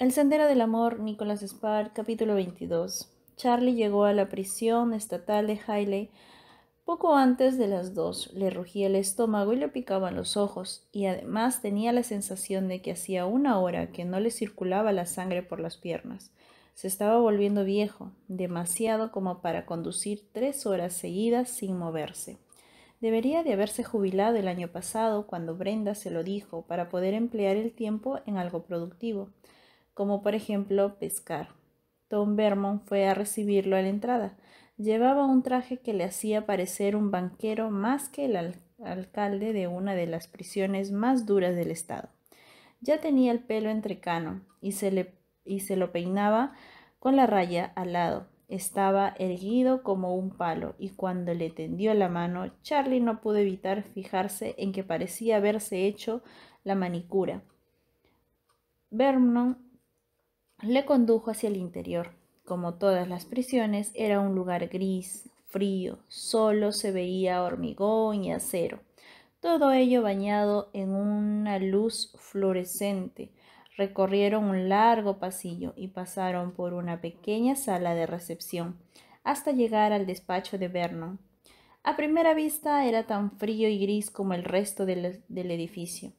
El Sendero del Amor, Nicolás Spar, capítulo 22. Charlie llegó a la prisión estatal de Hailey poco antes de las dos. Le rugía el estómago y le picaban los ojos, y además tenía la sensación de que hacía una hora que no le circulaba la sangre por las piernas. Se estaba volviendo viejo, demasiado como para conducir tres horas seguidas sin moverse. Debería de haberse jubilado el año pasado, cuando Brenda se lo dijo, para poder emplear el tiempo en algo productivo como por ejemplo pescar. Tom Vermont fue a recibirlo a la entrada. Llevaba un traje que le hacía parecer un banquero más que el alcalde de una de las prisiones más duras del estado. Ya tenía el pelo entrecano y se, le, y se lo peinaba con la raya al lado. Estaba erguido como un palo y cuando le tendió la mano, Charlie no pudo evitar fijarse en que parecía haberse hecho la manicura. Vernon le condujo hacia el interior. Como todas las prisiones, era un lugar gris, frío, solo se veía hormigón y acero, todo ello bañado en una luz fluorescente. Recorrieron un largo pasillo y pasaron por una pequeña sala de recepción hasta llegar al despacho de Vernon. A primera vista era tan frío y gris como el resto del, del edificio.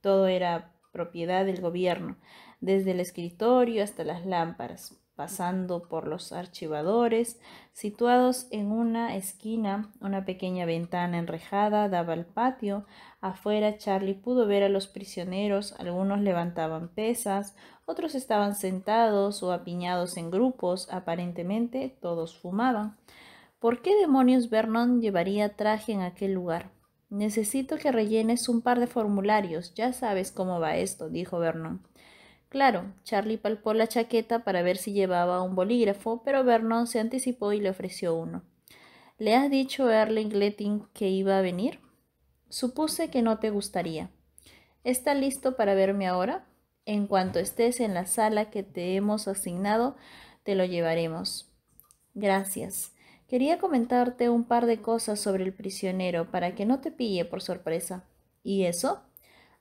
Todo era propiedad del gobierno, desde el escritorio hasta las lámparas, pasando por los archivadores, situados en una esquina, una pequeña ventana enrejada daba al patio. Afuera Charlie pudo ver a los prisioneros, algunos levantaban pesas, otros estaban sentados o apiñados en grupos, aparentemente todos fumaban. ¿Por qué demonios Vernon llevaría traje en aquel lugar? Necesito que rellenes un par de formularios, ya sabes cómo va esto, dijo Vernon. Claro, Charlie palpó la chaqueta para ver si llevaba un bolígrafo, pero Vernon se anticipó y le ofreció uno. ¿Le has dicho a Erling Letting que iba a venir? Supuse que no te gustaría. ¿Está listo para verme ahora? En cuanto estés en la sala que te hemos asignado, te lo llevaremos. Gracias. Quería comentarte un par de cosas sobre el prisionero para que no te pille por sorpresa. ¿Y eso?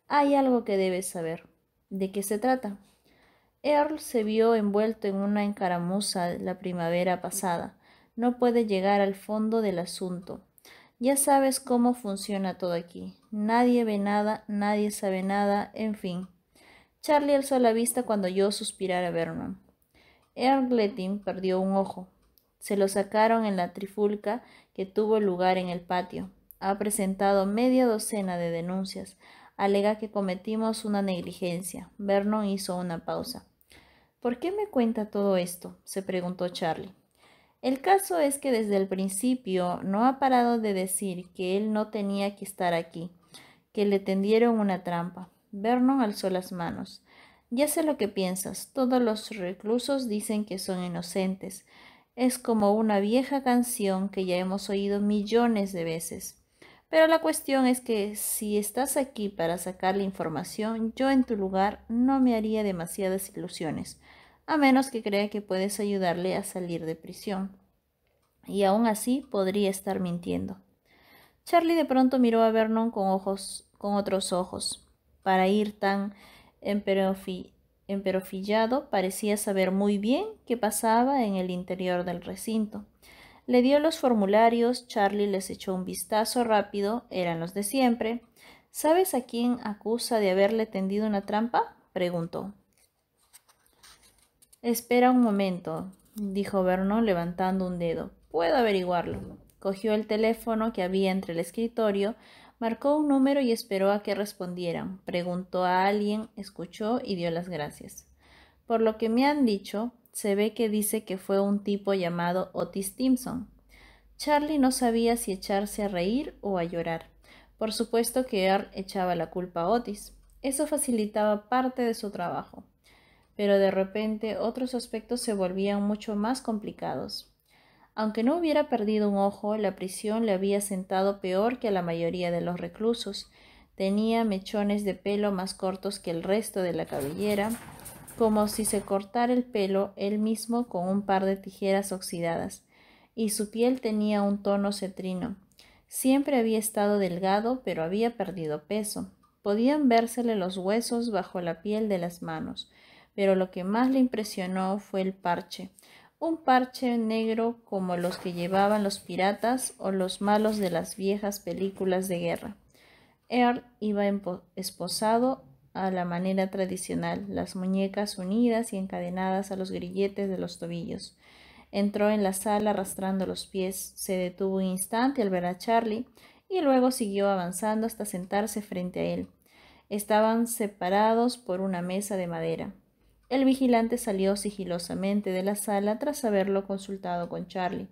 Hay algo que debes saber de qué se trata. Earl se vio envuelto en una encaramuza la primavera pasada. No puede llegar al fondo del asunto. Ya sabes cómo funciona todo aquí. Nadie ve nada, nadie sabe nada, en fin. Charlie alzó la vista cuando yo suspirar a Vernon. Letting perdió un ojo. Se lo sacaron en la trifulca que tuvo lugar en el patio. Ha presentado media docena de denuncias alega que cometimos una negligencia. Vernon hizo una pausa. ¿Por qué me cuenta todo esto? se preguntó Charlie. El caso es que desde el principio no ha parado de decir que él no tenía que estar aquí, que le tendieron una trampa. Vernon alzó las manos. Ya sé lo que piensas. Todos los reclusos dicen que son inocentes. Es como una vieja canción que ya hemos oído millones de veces. Pero la cuestión es que si estás aquí para sacar la información, yo en tu lugar no me haría demasiadas ilusiones, a menos que crea que puedes ayudarle a salir de prisión. Y aún así podría estar mintiendo. Charlie de pronto miró a Vernon con ojos, con otros ojos. Para ir tan emperofillado, parecía saber muy bien qué pasaba en el interior del recinto. Le dio los formularios, Charlie les echó un vistazo rápido, eran los de siempre. ¿Sabes a quién acusa de haberle tendido una trampa? preguntó. Espera un momento, dijo Vernon levantando un dedo. Puedo averiguarlo. Cogió el teléfono que había entre el escritorio, marcó un número y esperó a que respondieran. Preguntó a alguien, escuchó y dio las gracias. Por lo que me han dicho, se ve que dice que fue un tipo llamado Otis Timpson. Charlie no sabía si echarse a reír o a llorar. Por supuesto que Earl echaba la culpa a Otis. Eso facilitaba parte de su trabajo. Pero de repente otros aspectos se volvían mucho más complicados. Aunque no hubiera perdido un ojo, la prisión le había sentado peor que a la mayoría de los reclusos. Tenía mechones de pelo más cortos que el resto de la cabellera, como si se cortara el pelo él mismo con un par de tijeras oxidadas, y su piel tenía un tono cetrino. Siempre había estado delgado, pero había perdido peso. Podían versele los huesos bajo la piel de las manos, pero lo que más le impresionó fue el parche, un parche negro como los que llevaban los piratas o los malos de las viejas películas de guerra. Earl iba esposado a la manera tradicional, las muñecas unidas y encadenadas a los grilletes de los tobillos. Entró en la sala arrastrando los pies, se detuvo un instante al ver a Charlie y luego siguió avanzando hasta sentarse frente a él. Estaban separados por una mesa de madera. El vigilante salió sigilosamente de la sala tras haberlo consultado con Charlie.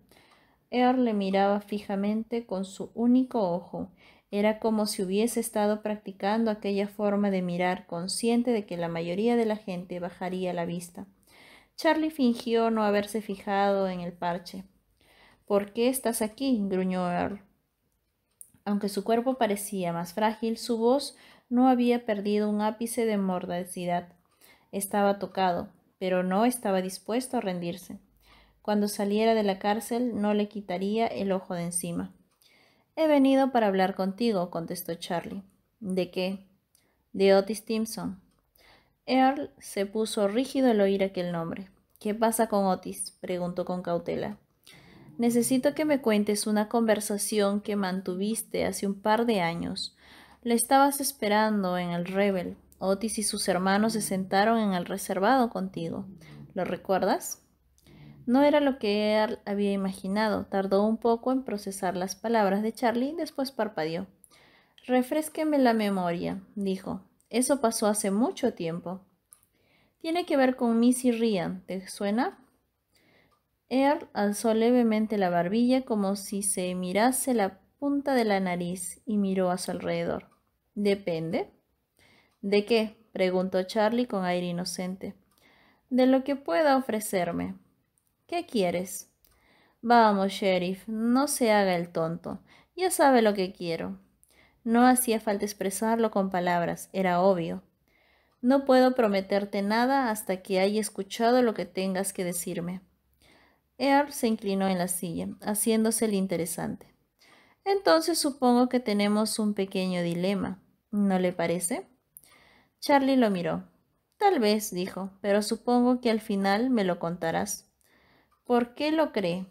Earl le miraba fijamente con su único ojo era como si hubiese estado practicando aquella forma de mirar, consciente de que la mayoría de la gente bajaría la vista. Charlie fingió no haberse fijado en el parche. ¿Por qué estás aquí? gruñó Earl. Aunque su cuerpo parecía más frágil, su voz no había perdido un ápice de mordacidad. Estaba tocado, pero no estaba dispuesto a rendirse. Cuando saliera de la cárcel no le quitaría el ojo de encima. He venido para hablar contigo, contestó Charlie. ¿De qué? De Otis Timpson. Earl se puso rígido al oír aquel nombre. ¿Qué pasa con Otis? preguntó con cautela. Necesito que me cuentes una conversación que mantuviste hace un par de años. Le estabas esperando en el Rebel. Otis y sus hermanos se sentaron en el reservado contigo. ¿Lo recuerdas? No era lo que Earl había imaginado. Tardó un poco en procesar las palabras de Charlie, después parpadeó. Refresqueme la memoria, dijo. Eso pasó hace mucho tiempo. Tiene que ver con Missy Rian. ¿te suena? Earl alzó levemente la barbilla como si se mirase la punta de la nariz y miró a su alrededor. Depende. ¿De qué? preguntó Charlie con aire inocente. De lo que pueda ofrecerme. ¿Qué quieres? Vamos, sheriff, no se haga el tonto. Ya sabe lo que quiero. No hacía falta expresarlo con palabras, era obvio. No puedo prometerte nada hasta que haya escuchado lo que tengas que decirme. Earl se inclinó en la silla, haciéndose el interesante. Entonces supongo que tenemos un pequeño dilema, ¿no le parece? Charlie lo miró. Tal vez, dijo, pero supongo que al final me lo contarás. ¿Por qué lo cree?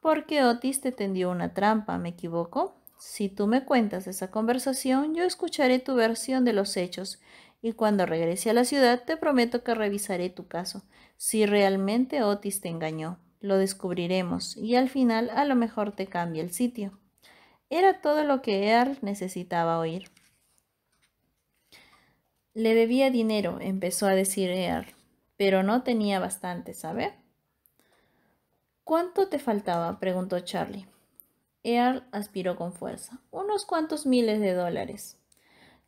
Porque Otis te tendió una trampa, ¿me equivoco? Si tú me cuentas esa conversación, yo escucharé tu versión de los hechos y cuando regrese a la ciudad te prometo que revisaré tu caso. Si realmente Otis te engañó, lo descubriremos y al final a lo mejor te cambia el sitio. Era todo lo que Earl necesitaba oír. Le debía dinero, empezó a decir Earl, pero no tenía bastante, ¿sabes? ¿Cuánto te faltaba? preguntó Charlie. Earl aspiró con fuerza. Unos cuantos miles de dólares.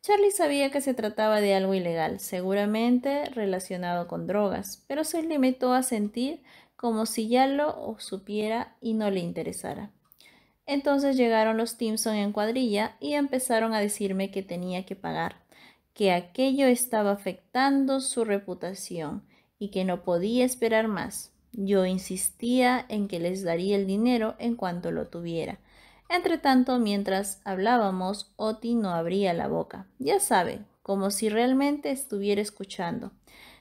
Charlie sabía que se trataba de algo ilegal, seguramente relacionado con drogas, pero se limitó a sentir como si ya lo supiera y no le interesara. Entonces llegaron los Timson en cuadrilla y empezaron a decirme que tenía que pagar, que aquello estaba afectando su reputación y que no podía esperar más. Yo insistía en que les daría el dinero en cuanto lo tuviera. Entretanto, mientras hablábamos, Oti no abría la boca. Ya sabe, como si realmente estuviera escuchando.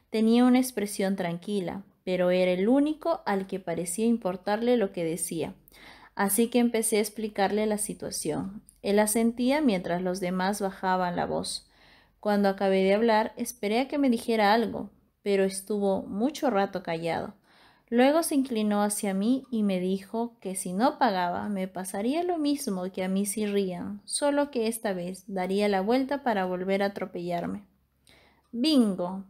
Tenía una expresión tranquila, pero era el único al que parecía importarle lo que decía. Así que empecé a explicarle la situación. Él asentía mientras los demás bajaban la voz. Cuando acabé de hablar, esperé a que me dijera algo, pero estuvo mucho rato callado. Luego se inclinó hacia mí y me dijo que si no pagaba me pasaría lo mismo que a mí si rían, solo que esta vez daría la vuelta para volver a atropellarme. Bingo.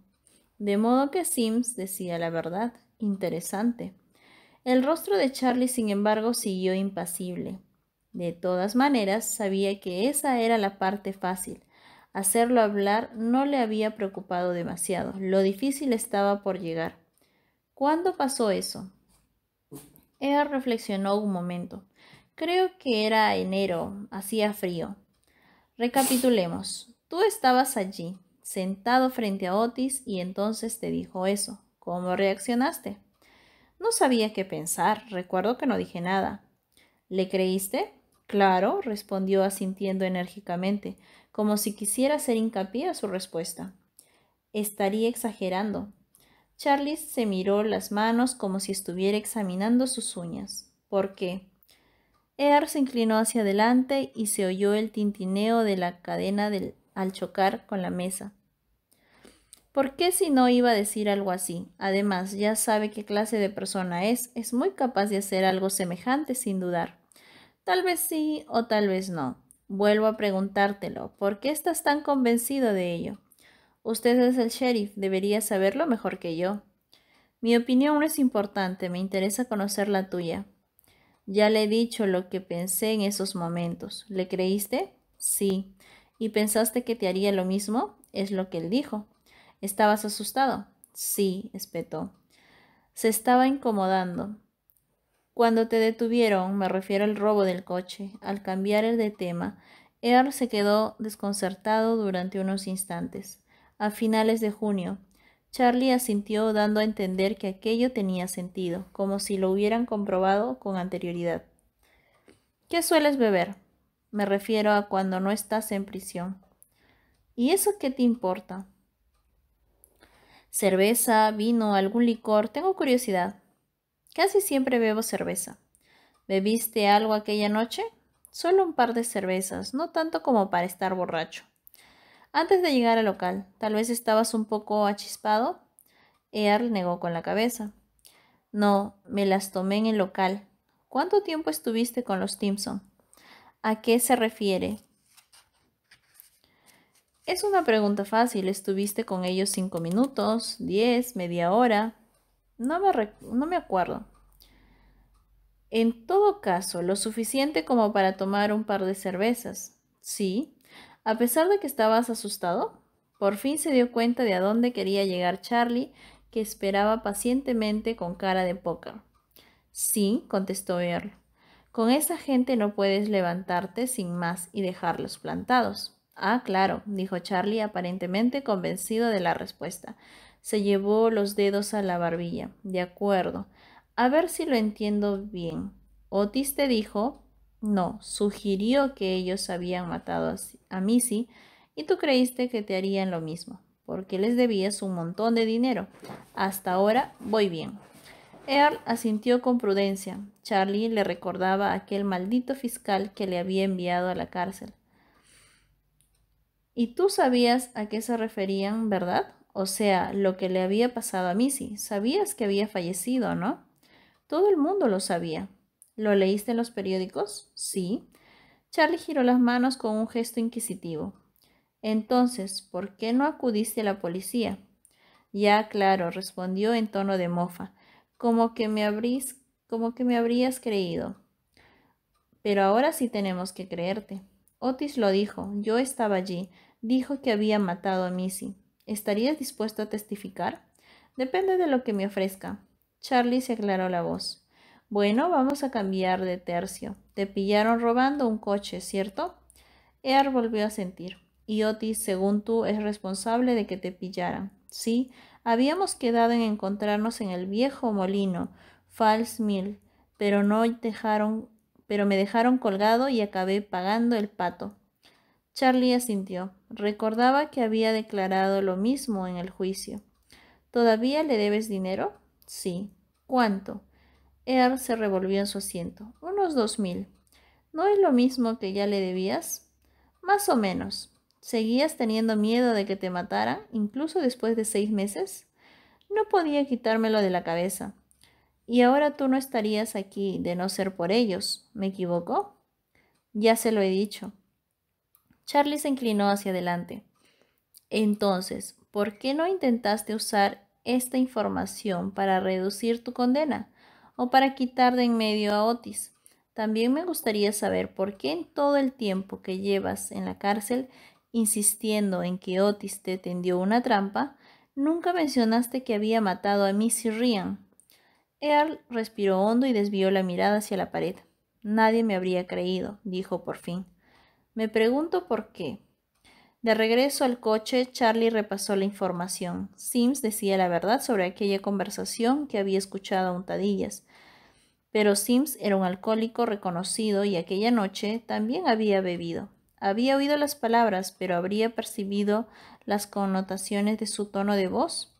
De modo que Sims decía la verdad. Interesante. El rostro de Charlie, sin embargo, siguió impasible. De todas maneras, sabía que esa era la parte fácil. Hacerlo hablar no le había preocupado demasiado. Lo difícil estaba por llegar. ¿Cuándo pasó eso? Ella reflexionó un momento. Creo que era enero, hacía frío. Recapitulemos. Tú estabas allí, sentado frente a Otis, y entonces te dijo eso. ¿Cómo reaccionaste? No sabía qué pensar, recuerdo que no dije nada. ¿Le creíste? Claro, respondió asintiendo enérgicamente, como si quisiera hacer hincapié a su respuesta. Estaría exagerando. Charlie se miró las manos como si estuviera examinando sus uñas. ¿Por qué? Ear se inclinó hacia adelante y se oyó el tintineo de la cadena al chocar con la mesa. ¿Por qué si no iba a decir algo así? Además, ya sabe qué clase de persona es, es muy capaz de hacer algo semejante sin dudar. Tal vez sí o tal vez no. Vuelvo a preguntártelo, ¿por qué estás tan convencido de ello? Usted es el sheriff, debería saberlo mejor que yo. Mi opinión no es importante, me interesa conocer la tuya. Ya le he dicho lo que pensé en esos momentos. ¿Le creíste? Sí. ¿Y pensaste que te haría lo mismo? Es lo que él dijo. ¿Estabas asustado? Sí, espetó. Se estaba incomodando. Cuando te detuvieron, me refiero al robo del coche, al cambiar el de tema, Earl se quedó desconcertado durante unos instantes a finales de junio. Charlie asintió dando a entender que aquello tenía sentido, como si lo hubieran comprobado con anterioridad. ¿Qué sueles beber? Me refiero a cuando no estás en prisión. ¿Y eso qué te importa? Cerveza, vino, algún licor, tengo curiosidad. Casi siempre bebo cerveza. ¿Bebiste algo aquella noche? Solo un par de cervezas, no tanto como para estar borracho. Antes de llegar al local, tal vez estabas un poco achispado. Earl negó con la cabeza. No, me las tomé en el local. ¿Cuánto tiempo estuviste con los Timpson? ¿A qué se refiere? Es una pregunta fácil. ¿Estuviste con ellos cinco minutos, diez, media hora? No me, no me acuerdo. En todo caso, lo suficiente como para tomar un par de cervezas. Sí, a pesar de que estabas asustado, por fin se dio cuenta de a dónde quería llegar Charlie, que esperaba pacientemente con cara de póker. Sí, contestó Earl. Con esa gente no puedes levantarte sin más y dejarlos plantados. Ah, claro, dijo Charlie, aparentemente convencido de la respuesta. Se llevó los dedos a la barbilla. De acuerdo. A ver si lo entiendo bien. Otis te dijo no, sugirió que ellos habían matado a Missy y tú creíste que te harían lo mismo, porque les debías un montón de dinero. Hasta ahora voy bien. Earl asintió con prudencia. Charlie le recordaba aquel maldito fiscal que le había enviado a la cárcel. Y tú sabías a qué se referían, ¿verdad? O sea, lo que le había pasado a Missy. Sabías que había fallecido, ¿no? Todo el mundo lo sabía, ¿Lo leíste en los periódicos? Sí. Charlie giró las manos con un gesto inquisitivo. Entonces, ¿por qué no acudiste a la policía? Ya, claro, respondió en tono de mofa, como que me habrías, como que me habrías creído. Pero ahora sí tenemos que creerte. Otis lo dijo, yo estaba allí, dijo que había matado a Missy. ¿Estarías dispuesto a testificar? Depende de lo que me ofrezca. Charlie se aclaró la voz. Bueno, vamos a cambiar de tercio. Te pillaron robando un coche, ¿cierto? Ear volvió a sentir. Y Otis, según tú, es responsable de que te pillaran. Sí, habíamos quedado en encontrarnos en el viejo molino, false Mill, pero no pero me dejaron colgado y acabé pagando el pato. Charlie asintió. Recordaba que había declarado lo mismo en el juicio. ¿Todavía le debes dinero? Sí. ¿Cuánto? Er se revolvió en su asiento. Unos dos mil. ¿No es lo mismo que ya le debías? Más o menos. ¿Seguías teniendo miedo de que te matara, incluso después de seis meses? No podía quitármelo de la cabeza. Y ahora tú no estarías aquí de no ser por ellos. ¿Me equivoco? Ya se lo he dicho. Charlie se inclinó hacia adelante. Entonces, ¿por qué no intentaste usar esta información para reducir tu condena? o para quitar de en medio a Otis. También me gustaría saber por qué en todo el tiempo que llevas en la cárcel insistiendo en que Otis te tendió una trampa, nunca mencionaste que había matado a Missy Ryan. Earl respiró hondo y desvió la mirada hacia la pared. Nadie me habría creído, dijo por fin. Me pregunto por qué. De regreso al coche, Charlie repasó la información. Sims decía la verdad sobre aquella conversación que había escuchado a untadillas. Pero Sims era un alcohólico reconocido y aquella noche también había bebido. Había oído las palabras, pero habría percibido las connotaciones de su tono de voz.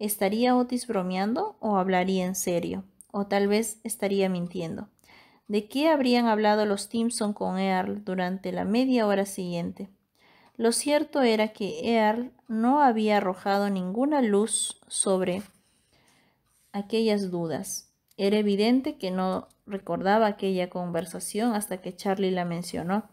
¿Estaría Otis bromeando o hablaría en serio? O tal vez estaría mintiendo. ¿De qué habrían hablado los Timpson con Earl durante la media hora siguiente? Lo cierto era que Earl no había arrojado ninguna luz sobre aquellas dudas. Era evidente que no recordaba aquella conversación hasta que Charlie la mencionó,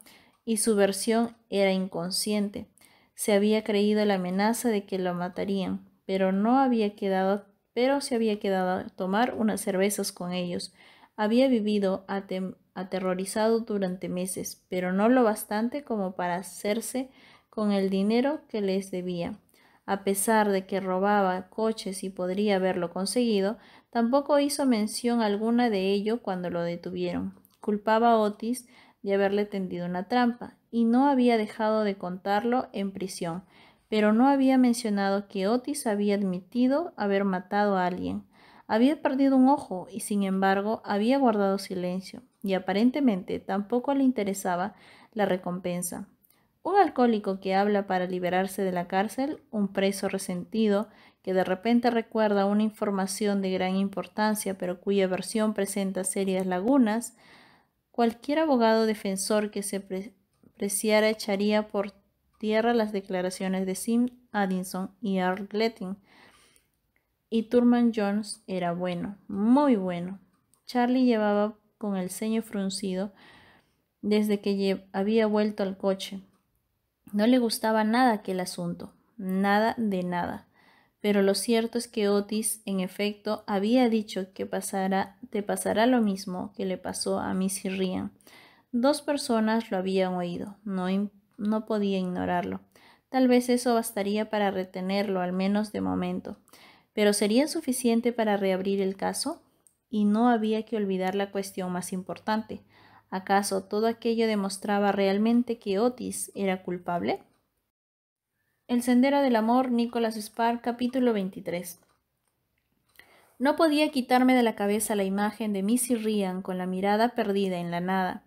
y su versión era inconsciente. Se había creído la amenaza de que lo matarían, pero no había quedado, pero se había quedado a tomar unas cervezas con ellos. Había vivido aterrorizado durante meses, pero no lo bastante como para hacerse con el dinero que les debía. A pesar de que robaba coches y podría haberlo conseguido, Tampoco hizo mención alguna de ello cuando lo detuvieron. Culpaba a Otis de haberle tendido una trampa y no había dejado de contarlo en prisión, pero no había mencionado que Otis había admitido haber matado a alguien. Había perdido un ojo y sin embargo había guardado silencio y aparentemente tampoco le interesaba la recompensa. Un alcohólico que habla para liberarse de la cárcel, un preso resentido de repente recuerda una información de gran importancia pero cuya versión presenta serias lagunas, cualquier abogado defensor que se preciara echaría por tierra las declaraciones de Sim Addison y Earl Gletting. Y Turman Jones era bueno, muy bueno. Charlie llevaba con el ceño fruncido desde que había vuelto al coche. No le gustaba nada aquel asunto, nada de nada. Pero lo cierto es que Otis, en efecto, había dicho que pasara, te pasará lo mismo que le pasó a Missy Ryan. Dos personas lo habían oído, no, no podía ignorarlo. Tal vez eso bastaría para retenerlo, al menos de momento. Pero ¿sería suficiente para reabrir el caso? Y no había que olvidar la cuestión más importante. ¿Acaso todo aquello demostraba realmente que Otis era culpable? El Sendero del Amor, Nicholas Spark, capítulo 23. No podía quitarme de la cabeza la imagen de Missy Ryan con la mirada perdida en la nada.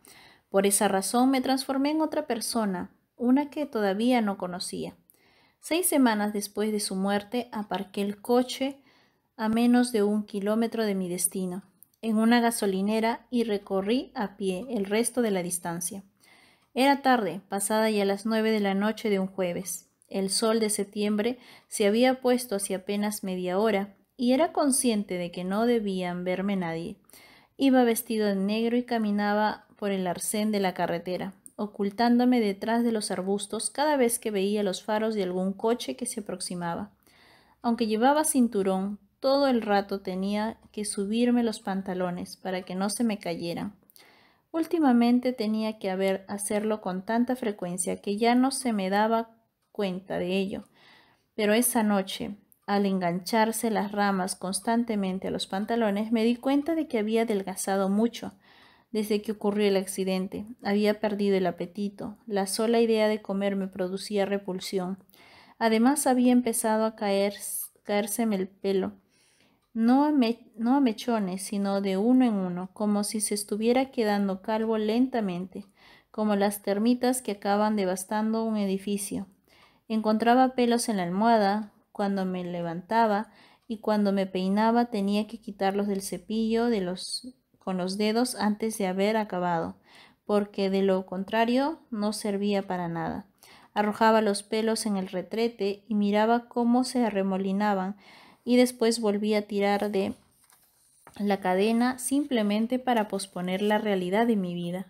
Por esa razón me transformé en otra persona, una que todavía no conocía. Seis semanas después de su muerte aparqué el coche a menos de un kilómetro de mi destino, en una gasolinera y recorrí a pie el resto de la distancia. Era tarde, pasada ya las nueve de la noche de un jueves. El sol de septiembre se había puesto hacia apenas media hora y era consciente de que no debían verme nadie. Iba vestido de negro y caminaba por el arcén de la carretera, ocultándome detrás de los arbustos cada vez que veía los faros de algún coche que se aproximaba. Aunque llevaba cinturón, todo el rato tenía que subirme los pantalones para que no se me cayeran. Últimamente tenía que haber hacerlo con tanta frecuencia que ya no se me daba cuenta de ello. Pero esa noche, al engancharse las ramas constantemente a los pantalones, me di cuenta de que había adelgazado mucho desde que ocurrió el accidente. Había perdido el apetito. La sola idea de comer me producía repulsión. Además, había empezado a caer, caérseme el pelo. No no a mechones, sino de uno en uno, como si se estuviera quedando calvo lentamente, como las termitas que acaban devastando un edificio. Encontraba pelos en la almohada, cuando me levantaba y cuando me peinaba tenía que quitarlos del cepillo de los, con los dedos antes de haber acabado, porque de lo contrario no servía para nada. Arrojaba los pelos en el retrete y miraba cómo se arremolinaban y después volvía a tirar de la cadena simplemente para posponer la realidad de mi vida.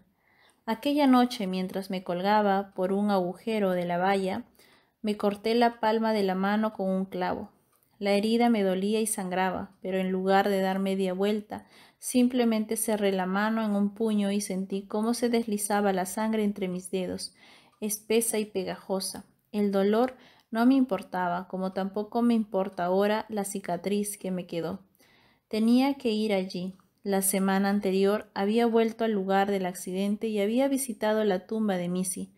Aquella noche, mientras me colgaba por un agujero de la valla, me corté la palma de la mano con un clavo. La herida me dolía y sangraba, pero en lugar de dar media vuelta, simplemente cerré la mano en un puño y sentí cómo se deslizaba la sangre entre mis dedos, espesa y pegajosa. El dolor no me importaba, como tampoco me importa ahora la cicatriz que me quedó. Tenía que ir allí. La semana anterior había vuelto al lugar del accidente y había visitado la tumba de Missy.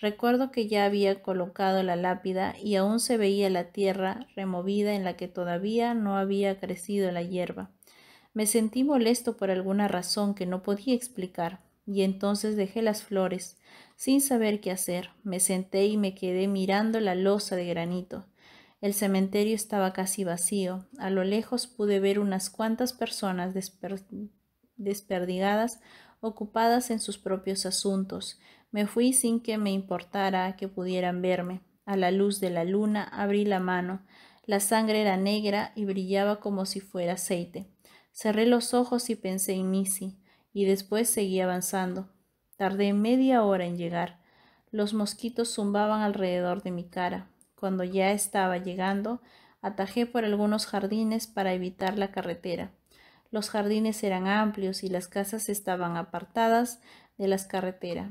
Recuerdo que ya había colocado la lápida y aún se veía la tierra removida en la que todavía no había crecido la hierba. Me sentí molesto por alguna razón que no podía explicar, y entonces dejé las flores. Sin saber qué hacer, me senté y me quedé mirando la losa de granito. El cementerio estaba casi vacío. A lo lejos pude ver unas cuantas personas desperdigadas, ocupadas en sus propios asuntos, me fui sin que me importara que pudieran verme. A la luz de la luna abrí la mano. La sangre era negra y brillaba como si fuera aceite. Cerré los ojos y pensé en Missy, y después seguí avanzando. Tardé media hora en llegar. Los mosquitos zumbaban alrededor de mi cara. Cuando ya estaba llegando, atajé por algunos jardines para evitar la carretera. Los jardines eran amplios y las casas estaban apartadas de las carreteras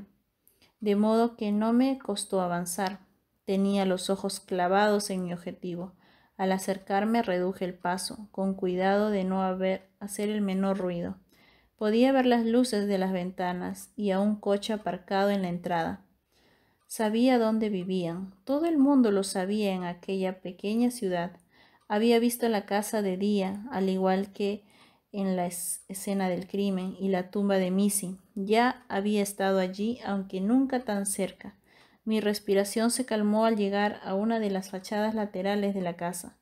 de modo que no me costó avanzar. Tenía los ojos clavados en mi objetivo. Al acercarme reduje el paso, con cuidado de no haber, hacer el menor ruido. Podía ver las luces de las ventanas y a un coche aparcado en la entrada. Sabía dónde vivían, todo el mundo lo sabía en aquella pequeña ciudad. Había visto la casa de día, al igual que en la escena del crimen y la tumba de Missy. Ya había estado allí, aunque nunca tan cerca. Mi respiración se calmó al llegar a una de las fachadas laterales de la casa.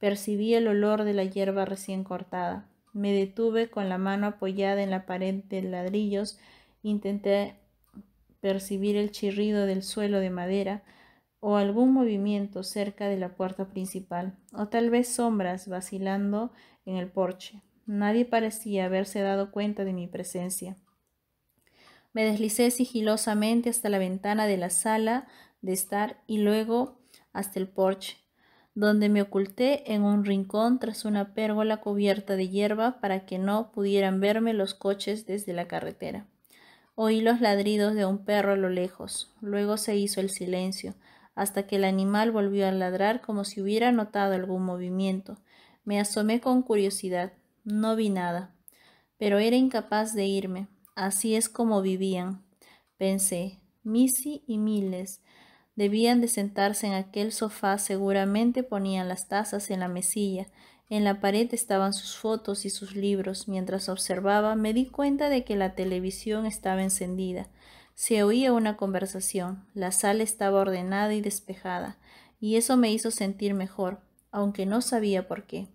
Percibí el olor de la hierba recién cortada. Me detuve con la mano apoyada en la pared de ladrillos. Intenté percibir el chirrido del suelo de madera o algún movimiento cerca de la puerta principal, o tal vez sombras vacilando en el porche. Nadie parecía haberse dado cuenta de mi presencia. Me deslicé sigilosamente hasta la ventana de la sala de estar y luego hasta el porche, donde me oculté en un rincón tras una pérgola cubierta de hierba para que no pudieran verme los coches desde la carretera. Oí los ladridos de un perro a lo lejos, luego se hizo el silencio, hasta que el animal volvió a ladrar como si hubiera notado algún movimiento. Me asomé con curiosidad, no vi nada, pero era incapaz de irme. Así es como vivían. Pensé, Missy y Miles debían de sentarse en aquel sofá, seguramente ponían las tazas en la mesilla, en la pared estaban sus fotos y sus libros. Mientras observaba, me di cuenta de que la televisión estaba encendida. Se oía una conversación. La sala estaba ordenada y despejada, y eso me hizo sentir mejor, aunque no sabía por qué.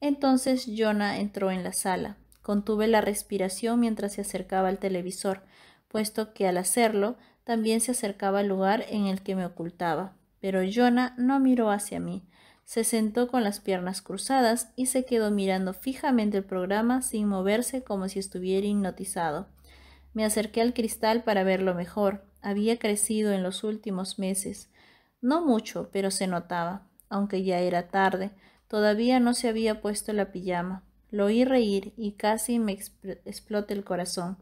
Entonces Jonah entró en la sala. Contuve la respiración mientras se acercaba al televisor, puesto que al hacerlo también se acercaba al lugar en el que me ocultaba. Pero Jonah no miró hacia mí. Se sentó con las piernas cruzadas y se quedó mirando fijamente el programa sin moverse como si estuviera hipnotizado. Me acerqué al cristal para verlo mejor. Había crecido en los últimos meses. No mucho, pero se notaba, aunque ya era tarde. Todavía no se había puesto la pijama. Lo oí reír y casi me explota el corazón.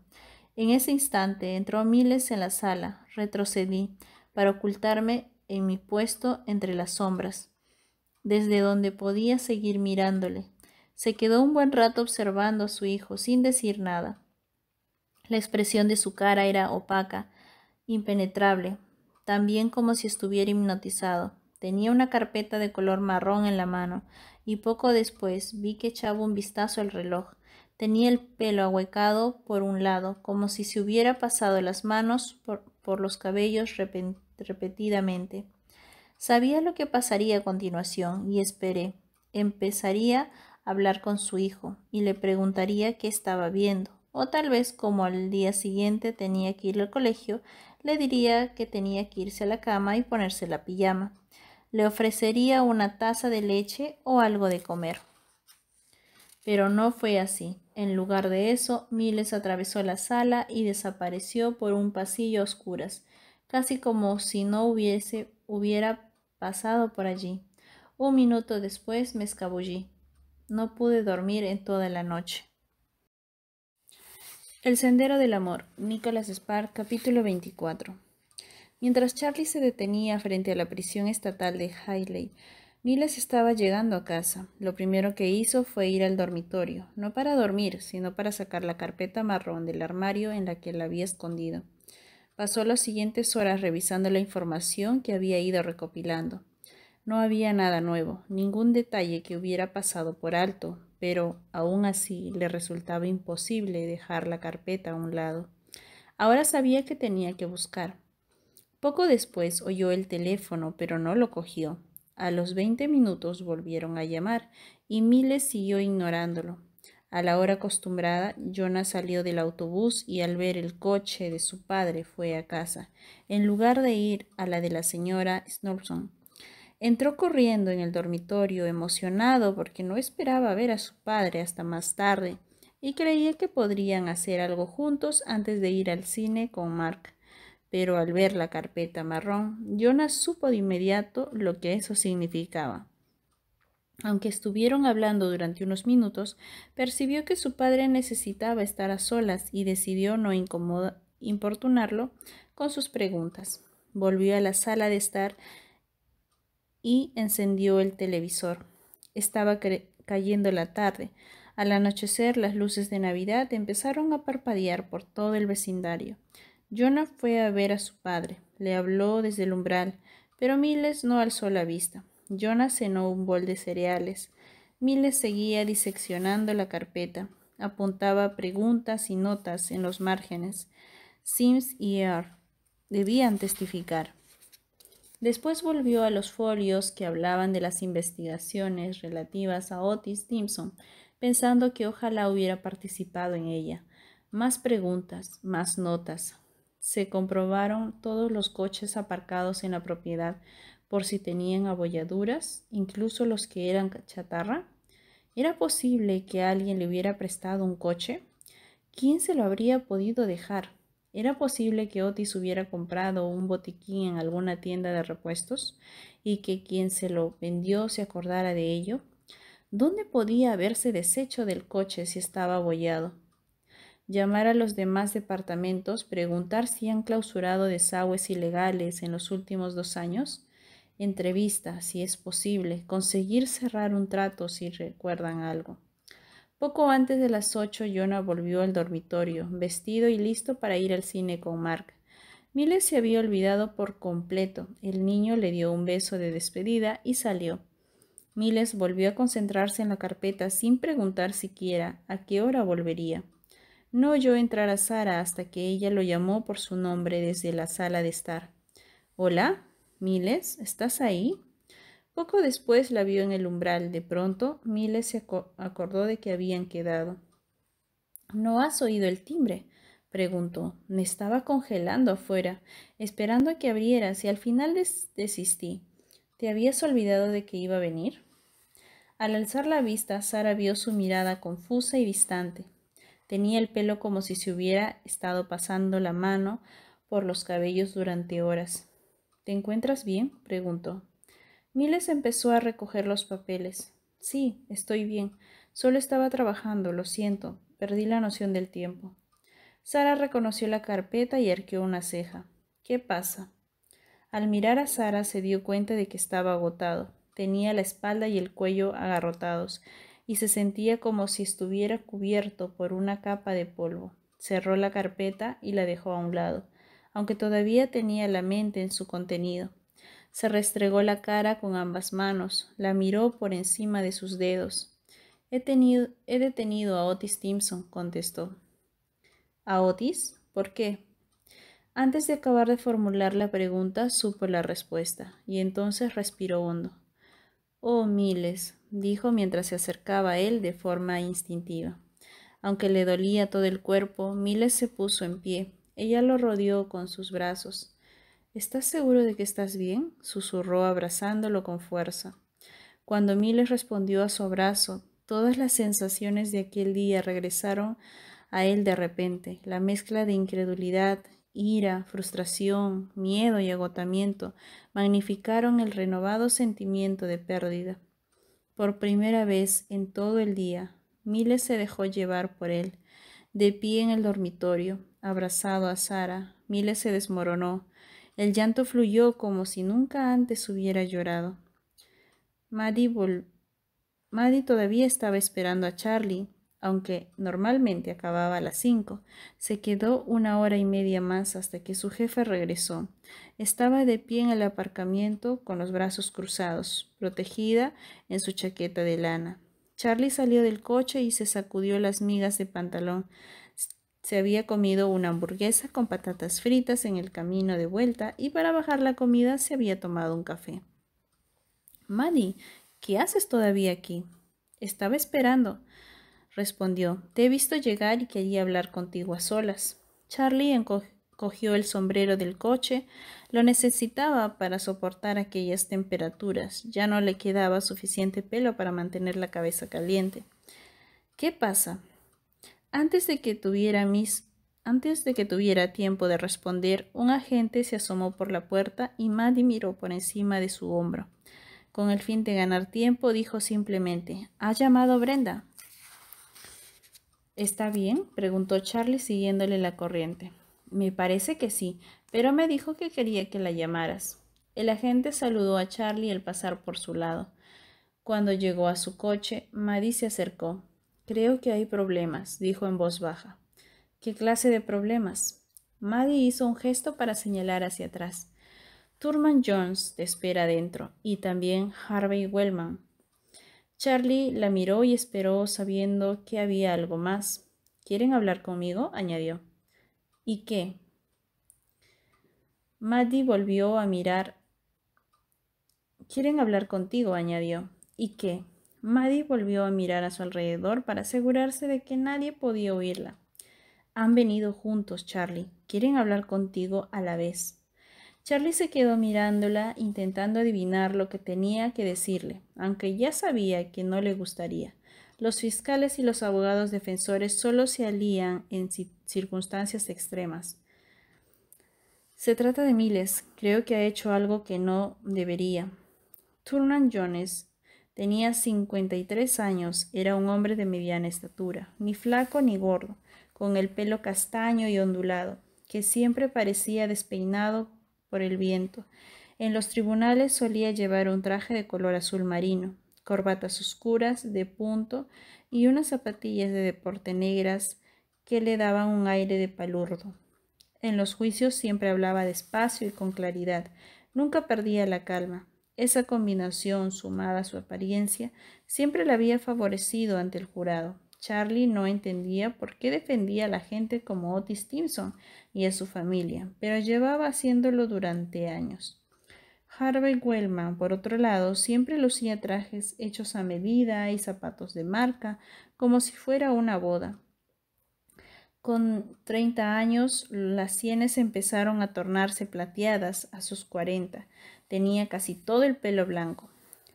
En ese instante entró Miles en la sala. Retrocedí para ocultarme en mi puesto entre las sombras, desde donde podía seguir mirándole. Se quedó un buen rato observando a su hijo sin decir nada. La expresión de su cara era opaca, impenetrable, también como si estuviera hipnotizado. Tenía una carpeta de color marrón en la mano y poco después vi que echaba un vistazo al reloj. Tenía el pelo ahuecado por un lado, como si se hubiera pasado las manos por, los cabellos repetidamente. Sabía lo que pasaría a continuación y esperé. Empezaría a hablar con su hijo y le preguntaría qué estaba viendo. O tal vez como al día siguiente tenía que ir al colegio, le diría que tenía que irse a la cama y ponerse la pijama le ofrecería una taza de leche o algo de comer. Pero no fue así. En lugar de eso, Miles atravesó la sala y desapareció por un pasillo a oscuras, casi como si no hubiese hubiera pasado por allí. Un minuto después me escabullí. No pude dormir en toda la noche. El sendero del amor, Nicholas Spark, capítulo 24. Mientras Charlie se detenía frente a la prisión estatal de Hailey, Miles estaba llegando a casa. Lo primero que hizo fue ir al dormitorio, no para dormir, sino para sacar la carpeta marrón del armario en la que la había escondido. Pasó las siguientes horas revisando la información que había ido recopilando. No había nada nuevo, ningún detalle que hubiera pasado por alto, pero aún así le resultaba imposible dejar la carpeta a un lado. Ahora sabía que tenía que buscar. Poco después oyó el teléfono, pero no lo cogió. A los 20 minutos volvieron a llamar y Miles siguió ignorándolo. A la hora acostumbrada, Jonah salió del autobús y al ver el coche de su padre fue a casa, en lugar de ir a la de la señora Snowson. Entró corriendo en el dormitorio, emocionado porque no esperaba ver a su padre hasta más tarde y creía que podrían hacer algo juntos antes de ir al cine con Mark pero al ver la carpeta marrón, Jonas supo de inmediato lo que eso significaba. Aunque estuvieron hablando durante unos minutos, percibió que su padre necesitaba estar a solas y decidió no importunarlo con sus preguntas. Volvió a la sala de estar y encendió el televisor. Estaba cayendo la tarde. Al anochecer, las luces de Navidad empezaron a parpadear por todo el vecindario. Jonah fue a ver a su padre. Le habló desde el umbral, pero Miles no alzó la vista. Jonah cenó un bol de cereales. Miles seguía diseccionando la carpeta. Apuntaba preguntas y notas en los márgenes. Sims y Earl debían testificar. Después volvió a los folios que hablaban de las investigaciones relativas a Otis Simpson, pensando que ojalá hubiera participado en ella. Más preguntas, más notas, se comprobaron todos los coches aparcados en la propiedad por si tenían abolladuras, incluso los que eran chatarra. ¿Era posible que alguien le hubiera prestado un coche? ¿Quién se lo habría podido dejar? ¿Era posible que Otis hubiera comprado un botiquín en alguna tienda de repuestos y que quien se lo vendió se acordara de ello? ¿Dónde podía haberse deshecho del coche si estaba abollado? llamar a los demás departamentos, preguntar si han clausurado desagües ilegales en los últimos dos años, entrevista, si es posible, conseguir cerrar un trato si recuerdan algo. Poco antes de las ocho, Jonah volvió al dormitorio, vestido y listo para ir al cine con Mark. Miles se había olvidado por completo. El niño le dio un beso de despedida y salió. Miles volvió a concentrarse en la carpeta sin preguntar siquiera a qué hora volvería. No oyó entrar a Sara hasta que ella lo llamó por su nombre desde la sala de estar. Hola, Miles, ¿estás ahí? Poco después la vio en el umbral. De pronto, Miles se acordó de que habían quedado. ¿No has oído el timbre? preguntó. Me estaba congelando afuera, esperando a que abrieras y al final desistí. ¿Te habías olvidado de que iba a venir? Al alzar la vista, Sara vio su mirada confusa y distante. Tenía el pelo como si se hubiera estado pasando la mano por los cabellos durante horas. ¿Te encuentras bien? preguntó. Miles empezó a recoger los papeles. Sí, estoy bien. Solo estaba trabajando, lo siento. Perdí la noción del tiempo. Sara reconoció la carpeta y arqueó una ceja. ¿Qué pasa? Al mirar a Sara se dio cuenta de que estaba agotado. Tenía la espalda y el cuello agarrotados y se sentía como si estuviera cubierto por una capa de polvo. Cerró la carpeta y la dejó a un lado, aunque todavía tenía la mente en su contenido. Se restregó la cara con ambas manos, la miró por encima de sus dedos. He, tenido, he detenido a Otis Timpson, contestó. ¿A Otis? ¿Por qué? Antes de acabar de formular la pregunta, supo la respuesta, y entonces respiró hondo. Oh, miles, dijo mientras se acercaba a él de forma instintiva. Aunque le dolía todo el cuerpo, Miles se puso en pie. Ella lo rodeó con sus brazos. ¿Estás seguro de que estás bien? susurró abrazándolo con fuerza. Cuando Miles respondió a su abrazo, todas las sensaciones de aquel día regresaron a él de repente. La mezcla de incredulidad, ira, frustración, miedo y agotamiento magnificaron el renovado sentimiento de pérdida. Por primera vez en todo el día, Miles se dejó llevar por él. De pie en el dormitorio, abrazado a Sara, Miles se desmoronó. El llanto fluyó como si nunca antes hubiera llorado. Maddie, Maddie todavía estaba esperando a Charlie, aunque normalmente acababa a las cinco, Se quedó una hora y media más hasta que su jefe regresó. Estaba de pie en el aparcamiento con los brazos cruzados, protegida en su chaqueta de lana. Charlie salió del coche y se sacudió las migas de pantalón. Se había comido una hamburguesa con patatas fritas en el camino de vuelta y para bajar la comida se había tomado un café. Maddie, ¿qué haces todavía aquí? Estaba esperando respondió, te he visto llegar y quería hablar contigo a solas. Charlie cogió el sombrero del coche, lo necesitaba para soportar aquellas temperaturas, ya no le quedaba suficiente pelo para mantener la cabeza caliente. ¿Qué pasa? Antes de que tuviera mis antes de que tuviera tiempo de responder, un agente se asomó por la puerta y Maddie miró por encima de su hombro. Con el fin de ganar tiempo, dijo simplemente, ¿Ha llamado Brenda? ¿Está bien? preguntó Charlie siguiéndole la corriente. Me parece que sí, pero me dijo que quería que la llamaras. El agente saludó a Charlie al pasar por su lado. Cuando llegó a su coche, Maddie se acercó. Creo que hay problemas, dijo en voz baja. ¿Qué clase de problemas? Maddie hizo un gesto para señalar hacia atrás. Turman Jones te espera adentro, y también Harvey Wellman. Charlie la miró y esperó sabiendo que había algo más. ¿Quieren hablar conmigo? añadió. ¿Y qué? Maddie volvió a mirar. Quieren hablar contigo, añadió. ¿Y qué? Maddie volvió a mirar a su alrededor para asegurarse de que nadie podía oírla. Han venido juntos, Charlie. Quieren hablar contigo a la vez. Charlie se quedó mirándola, intentando adivinar lo que tenía que decirle, aunque ya sabía que no le gustaría. Los fiscales y los abogados defensores solo se alían en circunstancias extremas. Se trata de miles. Creo que ha hecho algo que no debería. Turnan Jones tenía 53 años, era un hombre de mediana estatura, ni flaco ni gordo, con el pelo castaño y ondulado, que siempre parecía despeinado el viento. En los tribunales solía llevar un traje de color azul marino, corbatas oscuras de punto y unas zapatillas de deporte negras que le daban un aire de palurdo. En los juicios siempre hablaba despacio y con claridad, nunca perdía la calma. Esa combinación, sumada a su apariencia, siempre la había favorecido ante el jurado. Charlie no entendía por qué defendía a la gente como Otis Timpson, y a su familia, pero llevaba haciéndolo durante años. Harvey Wellman, por otro lado, siempre lucía trajes hechos a medida y zapatos de marca, como si fuera una boda. Con 30 años, las sienes empezaron a tornarse plateadas a sus 40. Tenía casi todo el pelo blanco,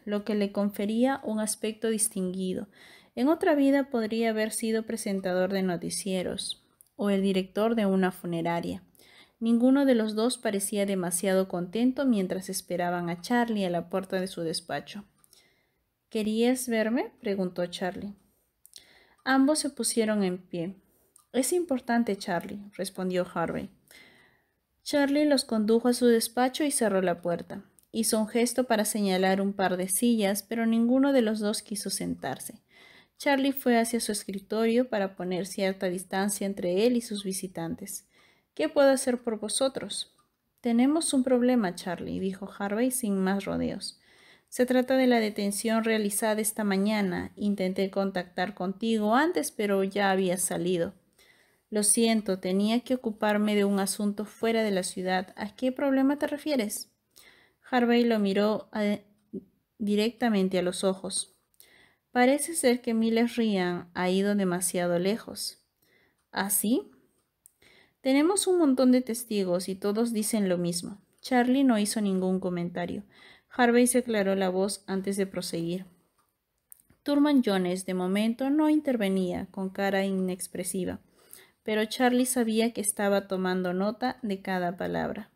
lo que le confería un aspecto distinguido. En otra vida podría haber sido presentador de noticieros, o el director de una funeraria. Ninguno de los dos parecía demasiado contento mientras esperaban a Charlie a la puerta de su despacho. ¿Querías verme? preguntó Charlie. Ambos se pusieron en pie. Es importante, Charlie, respondió Harvey. Charlie los condujo a su despacho y cerró la puerta. Hizo un gesto para señalar un par de sillas, pero ninguno de los dos quiso sentarse. Charlie fue hacia su escritorio para poner cierta distancia entre él y sus visitantes. ¿Qué puedo hacer por vosotros? Tenemos un problema, Charlie, dijo Harvey sin más rodeos. Se trata de la detención realizada esta mañana. Intenté contactar contigo antes, pero ya había salido. Lo siento, tenía que ocuparme de un asunto fuera de la ciudad. ¿A qué problema te refieres? Harvey lo miró eh, directamente a los ojos. Parece ser que Miles Rian ha ido demasiado lejos. ¿Así? Tenemos un montón de testigos y todos dicen lo mismo. Charlie no hizo ningún comentario. Harvey se aclaró la voz antes de proseguir. Turman Jones de momento no intervenía con cara inexpresiva, pero Charlie sabía que estaba tomando nota de cada palabra.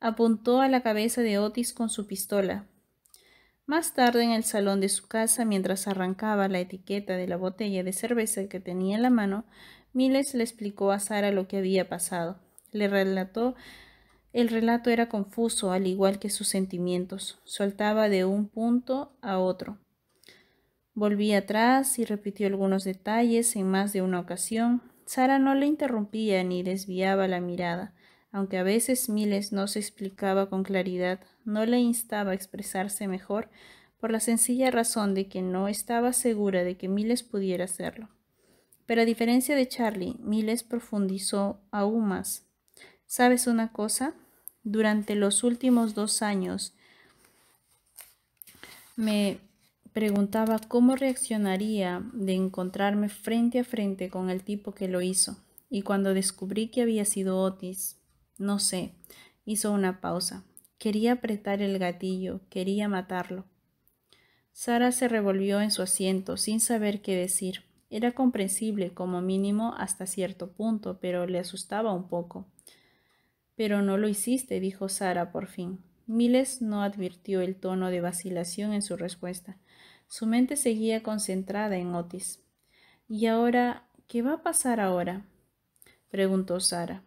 Apuntó a la cabeza de Otis con su pistola, más tarde en el salón de su casa, mientras arrancaba la etiqueta de la botella de cerveza que tenía en la mano, Miles le explicó a Sara lo que había pasado. Le relató el relato era confuso, al igual que sus sentimientos. Soltaba de un punto a otro. Volvía atrás y repitió algunos detalles en más de una ocasión. Sara no le interrumpía ni desviaba la mirada, aunque a veces Miles no se explicaba con claridad no le instaba a expresarse mejor por la sencilla razón de que no estaba segura de que Miles pudiera hacerlo. Pero a diferencia de Charlie, Miles profundizó aún más. ¿Sabes una cosa? Durante los últimos dos años me preguntaba cómo reaccionaría de encontrarme frente a frente con el tipo que lo hizo. Y cuando descubrí que había sido Otis, no sé, hizo una pausa. Quería apretar el gatillo, quería matarlo. Sara se revolvió en su asiento sin saber qué decir. Era comprensible como mínimo hasta cierto punto, pero le asustaba un poco. Pero no lo hiciste, dijo Sara por fin. Miles no advirtió el tono de vacilación en su respuesta. Su mente seguía concentrada en Otis. ¿Y ahora qué va a pasar ahora? preguntó Sara.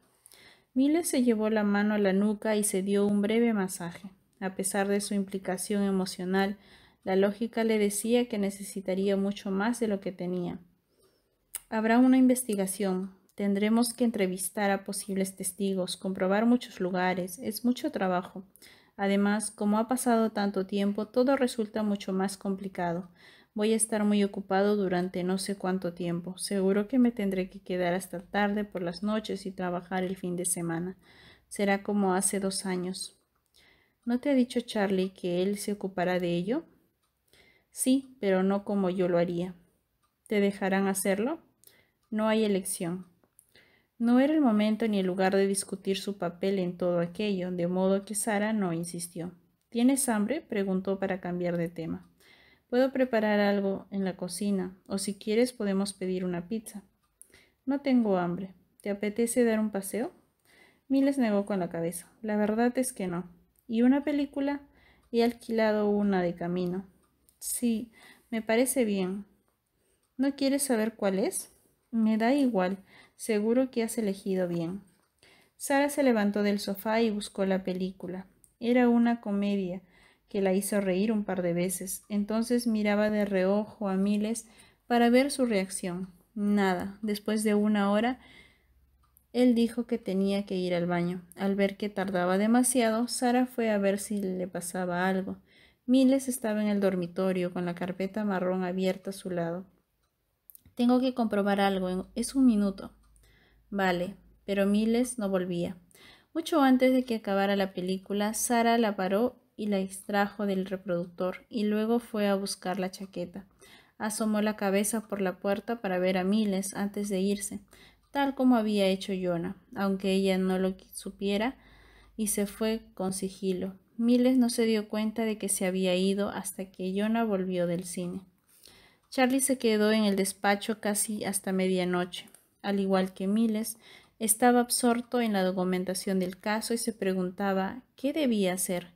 Miles se llevó la mano a la nuca y se dio un breve masaje. A pesar de su implicación emocional, la lógica le decía que necesitaría mucho más de lo que tenía. Habrá una investigación. Tendremos que entrevistar a posibles testigos, comprobar muchos lugares. Es mucho trabajo. Además, como ha pasado tanto tiempo, todo resulta mucho más complicado. Voy a estar muy ocupado durante no sé cuánto tiempo. Seguro que me tendré que quedar hasta tarde por las noches y trabajar el fin de semana. Será como hace dos años. ¿No te ha dicho Charlie que él se ocupará de ello? Sí, pero no como yo lo haría. ¿Te dejarán hacerlo? No hay elección. No era el momento ni el lugar de discutir su papel en todo aquello, de modo que Sara no insistió. ¿Tienes hambre? preguntó para cambiar de tema. Puedo preparar algo en la cocina o si quieres podemos pedir una pizza. No tengo hambre. ¿Te apetece dar un paseo? Miles negó con la cabeza. La verdad es que no. ¿Y una película? He alquilado una de camino. Sí, me parece bien. ¿No quieres saber cuál es? Me da igual. Seguro que has elegido bien. Sara se levantó del sofá y buscó la película. Era una comedia que la hizo reír un par de veces. Entonces miraba de reojo a Miles para ver su reacción. Nada. Después de una hora, él dijo que tenía que ir al baño. Al ver que tardaba demasiado, Sara fue a ver si le pasaba algo. Miles estaba en el dormitorio con la carpeta marrón abierta a su lado. Tengo que comprobar algo. Es un minuto. Vale, pero Miles no volvía. Mucho antes de que acabara la película, Sara la paró y la extrajo del reproductor y luego fue a buscar la chaqueta. Asomó la cabeza por la puerta para ver a Miles antes de irse, tal como había hecho Yona, aunque ella no lo supiera, y se fue con sigilo. Miles no se dio cuenta de que se había ido hasta que Yona volvió del cine. Charlie se quedó en el despacho casi hasta medianoche. Al igual que Miles, estaba absorto en la documentación del caso y se preguntaba qué debía hacer.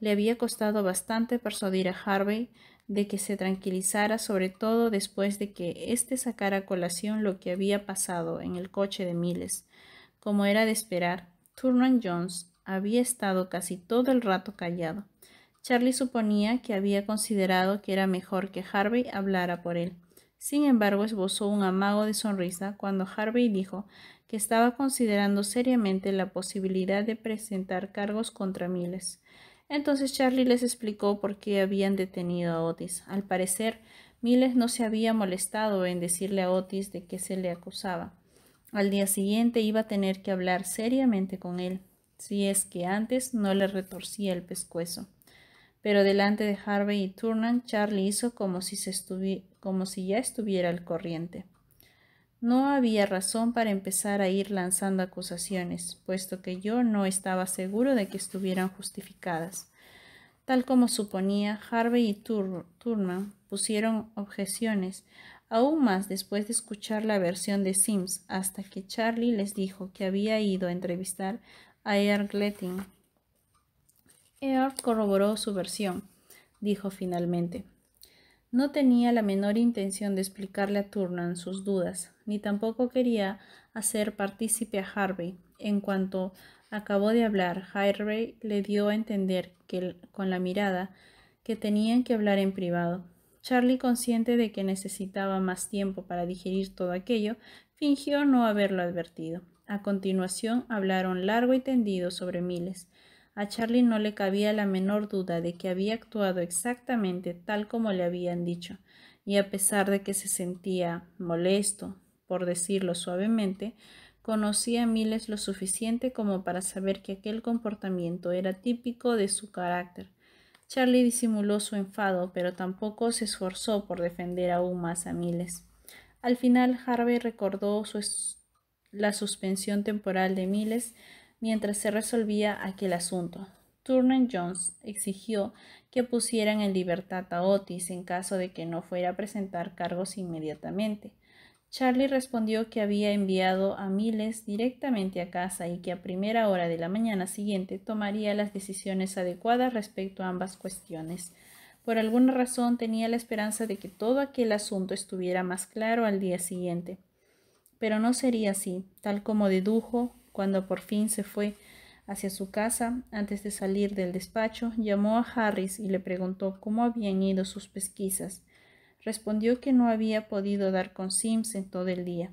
Le había costado bastante persuadir a Harvey de que se tranquilizara, sobre todo después de que éste sacara a colación lo que había pasado en el coche de Miles. Como era de esperar, Turner Jones había estado casi todo el rato callado. Charlie suponía que había considerado que era mejor que Harvey hablara por él. Sin embargo, esbozó un amago de sonrisa cuando Harvey dijo que estaba considerando seriamente la posibilidad de presentar cargos contra Miles. Entonces Charlie les explicó por qué habían detenido a Otis. Al parecer, Miles no se había molestado en decirle a Otis de qué se le acusaba. Al día siguiente iba a tener que hablar seriamente con él, si es que antes no le retorcía el pescuezo. Pero delante de Harvey y Turnan, Charlie hizo como si, como si ya estuviera al corriente. No había razón para empezar a ir lanzando acusaciones, puesto que yo no estaba seguro de que estuvieran justificadas. Tal como suponía, Harvey y Turman pusieron objeciones, aún más después de escuchar la versión de Sims, hasta que Charlie les dijo que había ido a entrevistar a Earl Gletting. Earl corroboró su versión, dijo finalmente. No tenía la menor intención de explicarle a Turnan sus dudas, ni tampoco quería hacer partícipe a Harvey. En cuanto acabó de hablar, Harvey le dio a entender que, con la mirada que tenían que hablar en privado. Charlie, consciente de que necesitaba más tiempo para digerir todo aquello, fingió no haberlo advertido. A continuación hablaron largo y tendido sobre miles, a Charlie no le cabía la menor duda de que había actuado exactamente tal como le habían dicho, y a pesar de que se sentía molesto, por decirlo suavemente, conocía a Miles lo suficiente como para saber que aquel comportamiento era típico de su carácter. Charlie disimuló su enfado, pero tampoco se esforzó por defender aún más a Miles. Al final, Harvey recordó la suspensión temporal de Miles mientras se resolvía aquel asunto. Turner Jones exigió que pusieran en libertad a Otis en caso de que no fuera a presentar cargos inmediatamente. Charlie respondió que había enviado a Miles directamente a casa y que a primera hora de la mañana siguiente tomaría las decisiones adecuadas respecto a ambas cuestiones. Por alguna razón tenía la esperanza de que todo aquel asunto estuviera más claro al día siguiente. Pero no sería así, tal como dedujo cuando por fin se fue hacia su casa, antes de salir del despacho, llamó a Harris y le preguntó cómo habían ido sus pesquisas. Respondió que no había podido dar con Sims en todo el día.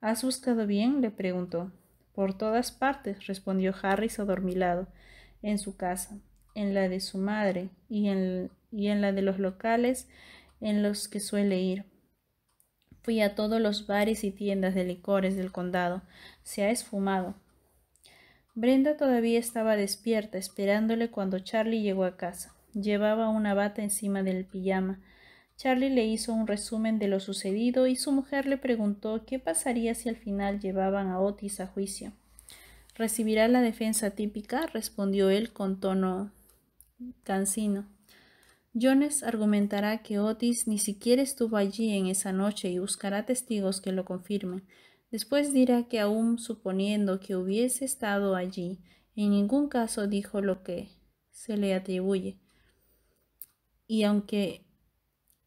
¿Has buscado bien? le preguntó. Por todas partes, respondió Harris adormilado, en su casa, en la de su madre y en, y en la de los locales en los que suele ir. Fui a todos los bares y tiendas de licores del condado. Se ha esfumado. Brenda todavía estaba despierta esperándole cuando Charlie llegó a casa. Llevaba una bata encima del pijama. Charlie le hizo un resumen de lo sucedido y su mujer le preguntó qué pasaría si al final llevaban a Otis a juicio. Recibirá la defensa típica, respondió él con tono cansino. Jones argumentará que Otis ni siquiera estuvo allí en esa noche y buscará testigos que lo confirmen. Después dirá que aún suponiendo que hubiese estado allí, en ningún caso dijo lo que se le atribuye. Y aunque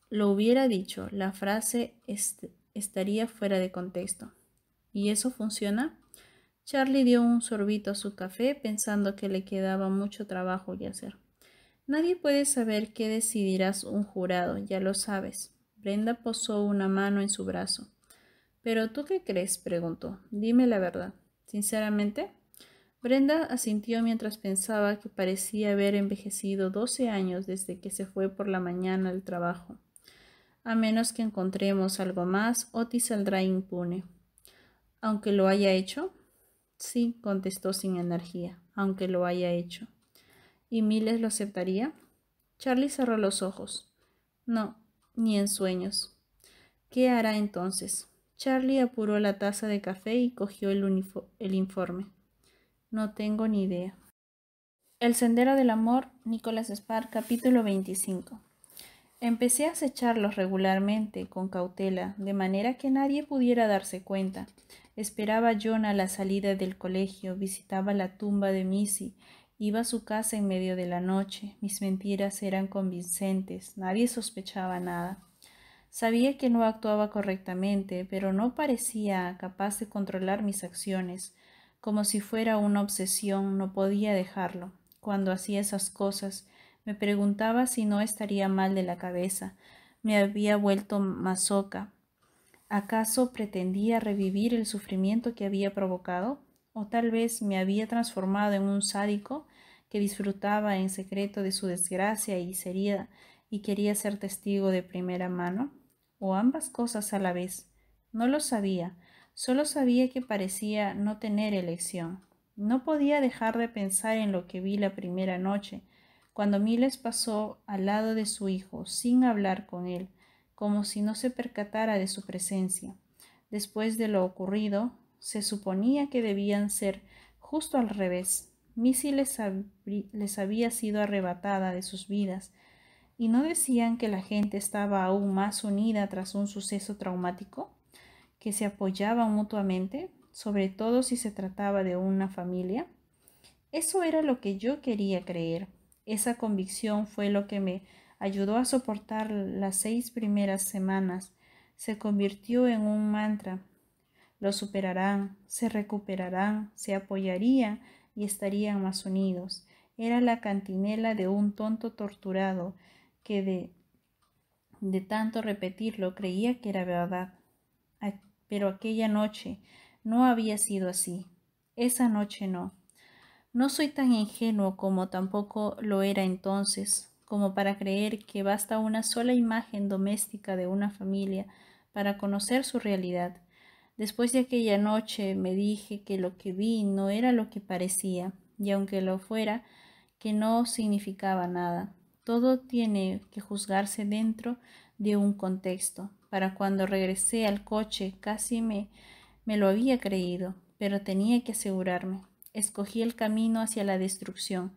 lo hubiera dicho, la frase estaría fuera de contexto. ¿Y eso funciona? Charlie dio un sorbito a su café pensando que le quedaba mucho trabajo que hacer. Nadie puede saber qué decidirás un jurado, ya lo sabes. Brenda posó una mano en su brazo. ¿Pero tú qué crees? preguntó. Dime la verdad. ¿Sinceramente? Brenda asintió mientras pensaba que parecía haber envejecido 12 años desde que se fue por la mañana al trabajo. A menos que encontremos algo más, Otis saldrá impune. ¿Aunque lo haya hecho? Sí, contestó sin energía, aunque lo haya hecho. ¿Y Miles lo aceptaría? Charlie cerró los ojos. No, ni en sueños. ¿Qué hará entonces? Charlie apuró la taza de café y cogió el, el, informe. No tengo ni idea. El Sendero del Amor, Nicolás Spark, capítulo 25. Empecé a acecharlos regularmente, con cautela, de manera que nadie pudiera darse cuenta. Esperaba a John a la salida del colegio, visitaba la tumba de Missy Iba a su casa en medio de la noche, mis mentiras eran convincentes, nadie sospechaba nada. Sabía que no actuaba correctamente, pero no parecía capaz de controlar mis acciones. Como si fuera una obsesión, no podía dejarlo. Cuando hacía esas cosas, me preguntaba si no estaría mal de la cabeza. Me había vuelto mazoca. ¿Acaso pretendía revivir el sufrimiento que había provocado? ¿O tal vez me había transformado en un sádico que disfrutaba en secreto de su desgracia y herida y quería ser testigo de primera mano? ¿O ambas cosas a la vez? No lo sabía, solo sabía que parecía no tener elección. No podía dejar de pensar en lo que vi la primera noche, cuando Miles pasó al lado de su hijo sin hablar con él, como si no se percatara de su presencia. Después de lo ocurrido, se suponía que debían ser justo al revés, Missy les, había sido arrebatada de sus vidas, y no decían que la gente estaba aún más unida tras un suceso traumático, que se apoyaban mutuamente, sobre todo si se trataba de una familia. Eso era lo que yo quería creer. Esa convicción fue lo que me ayudó a soportar las seis primeras semanas. Se convirtió en un mantra. Lo superarán, se recuperarán, se apoyarían, y estarían más unidos. Era la cantinela de un tonto torturado que de, de tanto repetirlo creía que era verdad. Pero aquella noche no había sido así. Esa noche no. No soy tan ingenuo como tampoco lo era entonces, como para creer que basta una sola imagen doméstica de una familia para conocer su realidad Después de aquella noche me dije que lo que vi no era lo que parecía, y aunque lo fuera, que no significaba nada. Todo tiene que juzgarse dentro de un contexto. Para cuando regresé al coche casi me, me lo había creído, pero tenía que asegurarme. Escogí el camino hacia la destrucción,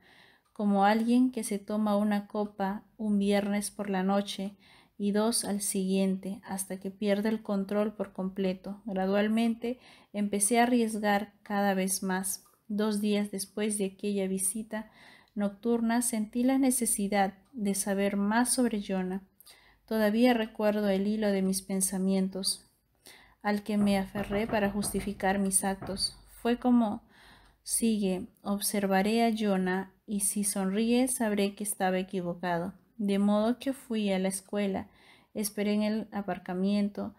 como alguien que se toma una copa un viernes por la noche y dos al siguiente, hasta que pierde el control por completo. Gradualmente empecé a arriesgar cada vez más. Dos días después de aquella visita nocturna sentí la necesidad de saber más sobre Jonah. Todavía recuerdo el hilo de mis pensamientos, al que me aferré para justificar mis actos. Fue como sigue, observaré a Jonah y si sonríe sabré que estaba equivocado. De modo que fui a la escuela, esperé en el aparcamiento.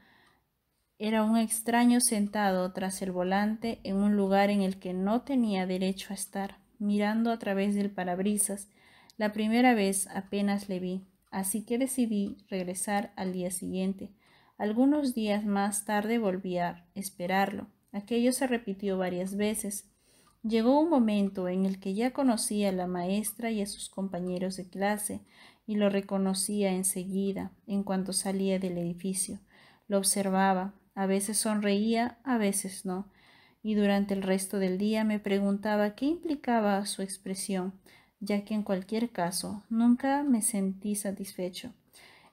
Era un extraño sentado tras el volante en un lugar en el que no tenía derecho a estar, mirando a través del parabrisas. La primera vez apenas le vi, así que decidí regresar al día siguiente. Algunos días más tarde volví a esperarlo. Aquello se repitió varias veces. Llegó un momento en el que ya conocí a la maestra y a sus compañeros de clase y lo reconocía enseguida en cuanto salía del edificio. Lo observaba, a veces sonreía, a veces no, y durante el resto del día me preguntaba qué implicaba su expresión, ya que en cualquier caso nunca me sentí satisfecho.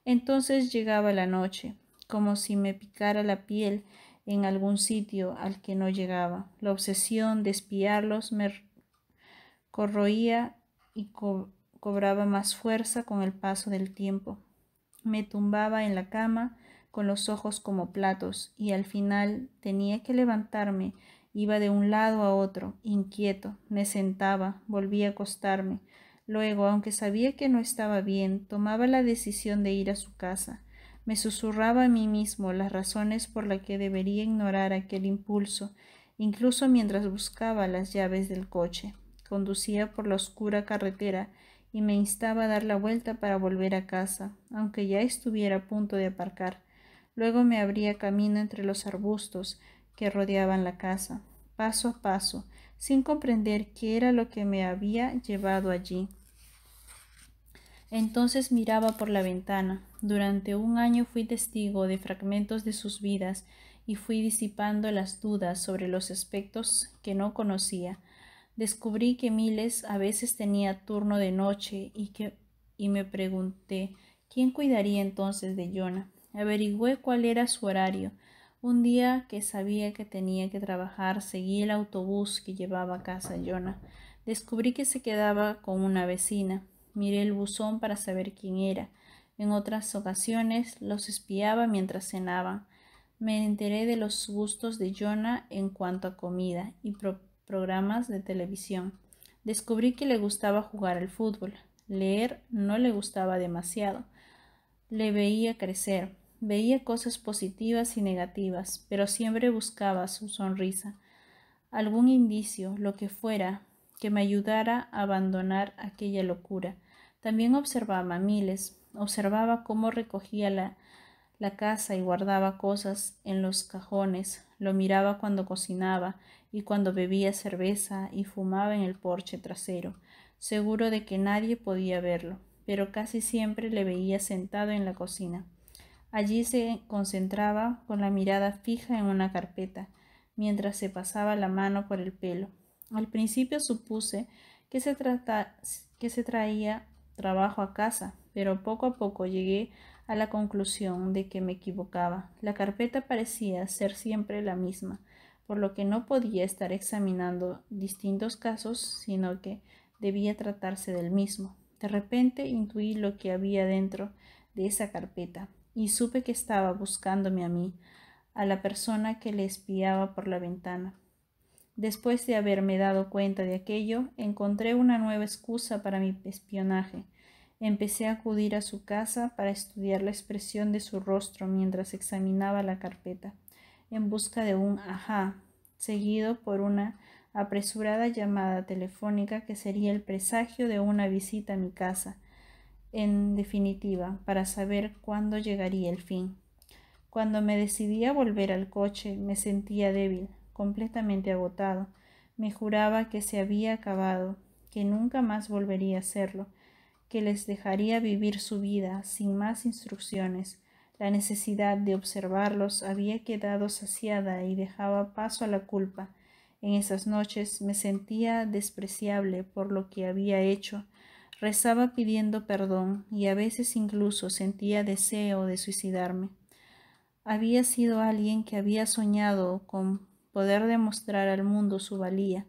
Entonces llegaba la noche, como si me picara la piel en algún sitio al que no llegaba. La obsesión de espiarlos me corroía y cobraba más fuerza con el paso del tiempo. Me tumbaba en la cama con los ojos como platos y al final tenía que levantarme. Iba de un lado a otro, inquieto, me sentaba, volvía a acostarme. Luego, aunque sabía que no estaba bien, tomaba la decisión de ir a su casa. Me susurraba a mí mismo las razones por las que debería ignorar aquel impulso, incluso mientras buscaba las llaves del coche. Conducía por la oscura carretera y me instaba a dar la vuelta para volver a casa, aunque ya estuviera a punto de aparcar. Luego me abría camino entre los arbustos que rodeaban la casa, paso a paso, sin comprender qué era lo que me había llevado allí. Entonces miraba por la ventana. Durante un año fui testigo de fragmentos de sus vidas y fui disipando las dudas sobre los aspectos que no conocía. Descubrí que Miles a veces tenía turno de noche y, que, y me pregunté quién cuidaría entonces de Jonah. Averigüé cuál era su horario. Un día que sabía que tenía que trabajar, seguí el autobús que llevaba a casa Jonah. Descubrí que se quedaba con una vecina. Miré el buzón para saber quién era. En otras ocasiones los espiaba mientras cenaban. Me enteré de los gustos de Jonah en cuanto a comida y programas de televisión. Descubrí que le gustaba jugar al fútbol. Leer no le gustaba demasiado. Le veía crecer. Veía cosas positivas y negativas, pero siempre buscaba su sonrisa, algún indicio, lo que fuera, que me ayudara a abandonar aquella locura. También observaba Miles, observaba cómo recogía la la casa y guardaba cosas en los cajones, lo miraba cuando cocinaba y cuando bebía cerveza y fumaba en el porche trasero, seguro de que nadie podía verlo, pero casi siempre le veía sentado en la cocina. Allí se concentraba con la mirada fija en una carpeta, mientras se pasaba la mano por el pelo. Al principio supuse que se, trata, que se traía trabajo a casa, pero poco a poco llegué la conclusión de que me equivocaba. La carpeta parecía ser siempre la misma, por lo que no podía estar examinando distintos casos, sino que debía tratarse del mismo. De repente intuí lo que había dentro de esa carpeta y supe que estaba buscándome a mí, a la persona que le espiaba por la ventana. Después de haberme dado cuenta de aquello, encontré una nueva excusa para mi espionaje. Empecé a acudir a su casa para estudiar la expresión de su rostro mientras examinaba la carpeta, en busca de un ajá, seguido por una apresurada llamada telefónica que sería el presagio de una visita a mi casa, en definitiva, para saber cuándo llegaría el fin. Cuando me decidí a volver al coche, me sentía débil, completamente agotado. Me juraba que se había acabado, que nunca más volvería a hacerlo, que les dejaría vivir su vida sin más instrucciones. La necesidad de observarlos había quedado saciada y dejaba paso a la culpa. En esas noches me sentía despreciable por lo que había hecho. Rezaba pidiendo perdón y a veces incluso sentía deseo de suicidarme. Había sido alguien que había soñado con poder demostrar al mundo su valía,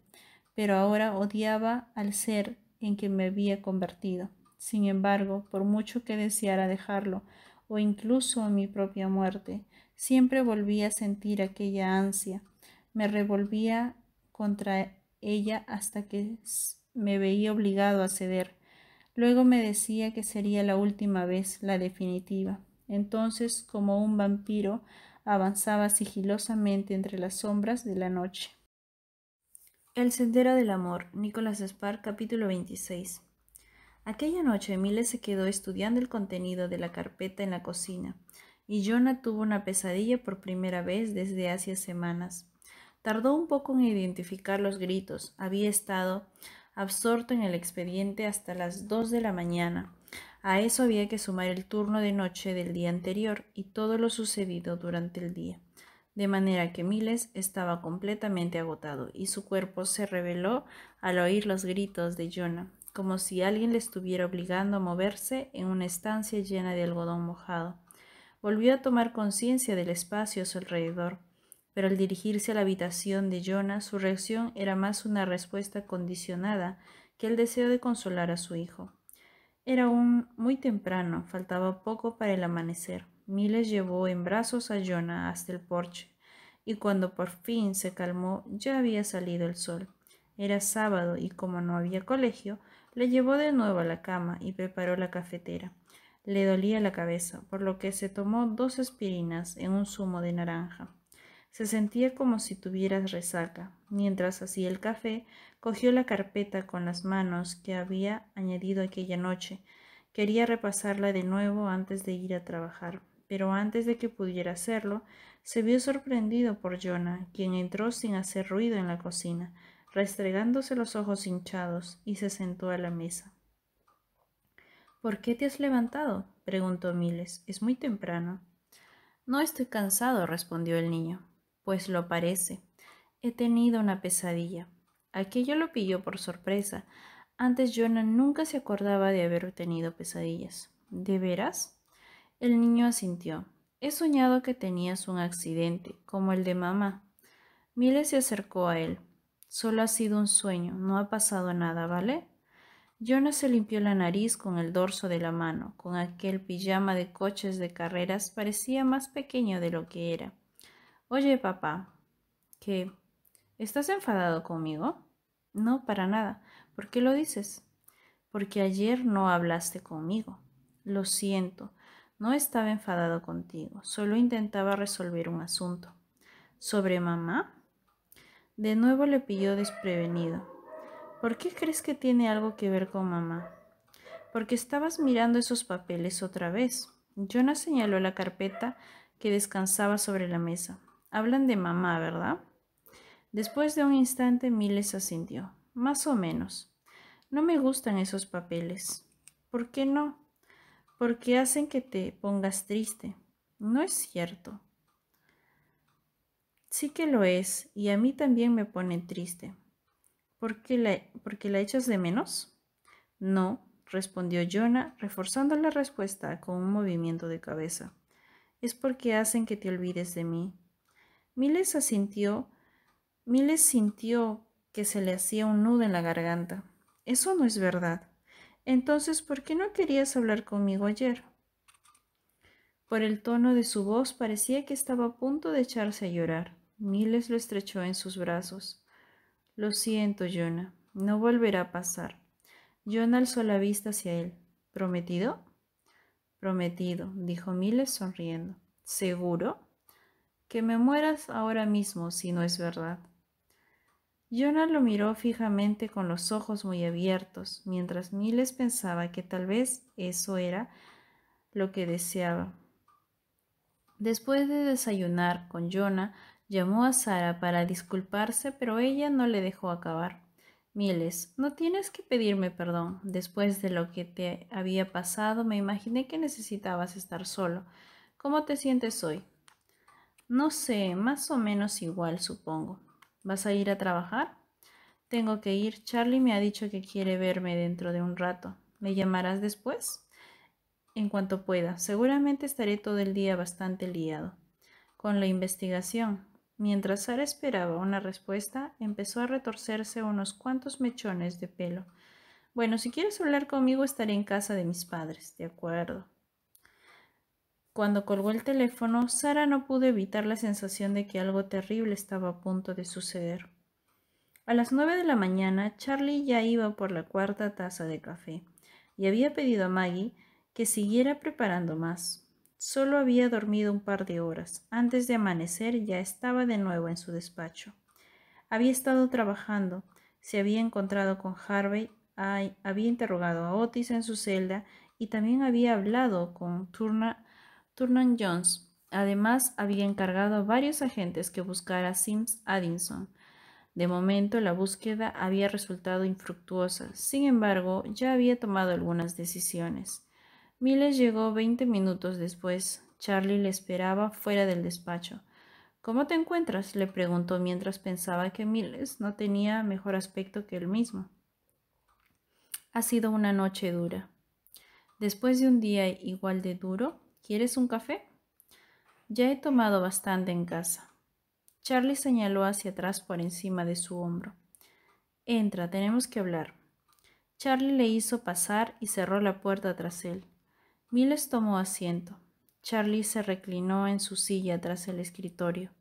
pero ahora odiaba al ser en que me había convertido. Sin embargo, por mucho que deseara dejarlo, o incluso mi propia muerte, siempre volvía a sentir aquella ansia. Me revolvía contra ella hasta que me veía obligado a ceder. Luego me decía que sería la última vez, la definitiva. Entonces, como un vampiro, avanzaba sigilosamente entre las sombras de la noche. El sendero del amor, Nicolás Spark. capítulo 26. Aquella noche Miles se quedó estudiando el contenido de la carpeta en la cocina, y Jonah tuvo una pesadilla por primera vez desde hace semanas. Tardó un poco en identificar los gritos. Había estado absorto en el expediente hasta las dos de la mañana. A eso había que sumar el turno de noche del día anterior y todo lo sucedido durante el día. De manera que Miles estaba completamente agotado y su cuerpo se reveló al oír los gritos de Jonah, como si alguien le estuviera obligando a moverse en una estancia llena de algodón mojado. Volvió a tomar conciencia del espacio a su alrededor, pero al dirigirse a la habitación de Jonah su reacción era más una respuesta condicionada que el deseo de consolar a su hijo. Era aún muy temprano, faltaba poco para el amanecer. Miles llevó en brazos a Jonah hasta el porche, y cuando por fin se calmó ya había salido el sol. Era sábado y como no había colegio, le llevó de nuevo a la cama y preparó la cafetera. Le dolía la cabeza, por lo que se tomó dos aspirinas en un zumo de naranja. Se sentía como si tuviera resaca. Mientras hacía el café, cogió la carpeta con las manos que había añadido aquella noche. Quería repasarla de nuevo antes de ir a trabajar, pero antes de que pudiera hacerlo, se vio sorprendido por Jonah, quien entró sin hacer ruido en la cocina restregándose los ojos hinchados, y se sentó a la mesa. ¿Por qué te has levantado? preguntó Miles. Es muy temprano. No estoy cansado, respondió el niño. Pues lo parece. He tenido una pesadilla. Aquello lo pilló por sorpresa. Antes Jonah nunca se acordaba de haber tenido pesadillas. ¿De veras? El niño asintió. He soñado que tenías un accidente, como el de mamá. Miles se acercó a él. Solo ha sido un sueño, no ha pasado nada, ¿vale? Jonas se limpió la nariz con el dorso de la mano. Con aquel pijama de coches de carreras parecía más pequeño de lo que era. Oye, papá, ¿qué? ¿Estás enfadado conmigo? No, para nada. ¿Por qué lo dices? Porque ayer no hablaste conmigo. Lo siento, no estaba enfadado contigo, solo intentaba resolver un asunto. ¿Sobre mamá? De nuevo le pilló desprevenido. ¿Por qué crees que tiene algo que ver con mamá? Porque estabas mirando esos papeles otra vez. Jonah señaló la carpeta que descansaba sobre la mesa. Hablan de mamá, ¿verdad? Después de un instante, Miles asintió. Más o menos. No me gustan esos papeles. ¿Por qué no? Porque hacen que te pongas triste. No es cierto. Sí que lo es, y a mí también me pone triste. ¿Por qué la, porque la echas de menos? No, respondió Jonah, reforzando la respuesta con un movimiento de cabeza. Es porque hacen que te olvides de mí. Miles asintió, Miles sintió que se le hacía un nudo en la garganta. Eso no es verdad. Entonces, ¿por qué no querías hablar conmigo ayer? Por el tono de su voz parecía que estaba a punto de echarse a llorar. Miles lo estrechó en sus brazos. Lo siento, Jonah, no volverá a pasar. Jonah alzó la vista hacia él. ¿Prometido? Prometido, dijo Miles sonriendo. ¿Seguro? Que me mueras ahora mismo si no es verdad. Jonah lo miró fijamente con los ojos muy abiertos, mientras Miles pensaba que tal vez eso era lo que deseaba. Después de desayunar con Jonah, Llamó a Sara para disculparse, pero ella no le dejó acabar. Miles, no tienes que pedirme perdón. Después de lo que te había pasado, me imaginé que necesitabas estar solo. ¿Cómo te sientes hoy? No sé, más o menos igual, supongo. ¿Vas a ir a trabajar? Tengo que ir. Charlie me ha dicho que quiere verme dentro de un rato. ¿Me llamarás después? En cuanto pueda. Seguramente estaré todo el día bastante liado. Con la investigación. Mientras Sara esperaba una respuesta, empezó a retorcerse unos cuantos mechones de pelo. Bueno, si quieres hablar conmigo estaré en casa de mis padres, de acuerdo. Cuando colgó el teléfono, Sara no pudo evitar la sensación de que algo terrible estaba a punto de suceder. A las nueve de la mañana, Charlie ya iba por la cuarta taza de café y había pedido a Maggie que siguiera preparando más. Solo había dormido un par de horas. Antes de amanecer ya estaba de nuevo en su despacho. Había estado trabajando, se había encontrado con Harvey, había interrogado a Otis en su celda y también había hablado con Turner Turnan Jones. Además, había encargado a varios agentes que buscara a Sims Addison. De momento, la búsqueda había resultado infructuosa. Sin embargo, ya había tomado algunas decisiones. Miles llegó veinte minutos después. Charlie le esperaba fuera del despacho. ¿Cómo te encuentras? le preguntó mientras pensaba que Miles no tenía mejor aspecto que él mismo. Ha sido una noche dura. Después de un día igual de duro, ¿quieres un café? Ya he tomado bastante en casa. Charlie señaló hacia atrás por encima de su hombro. Entra, tenemos que hablar. Charlie le hizo pasar y cerró la puerta tras él. Miles tomó asiento. Charlie se reclinó en su silla tras el escritorio.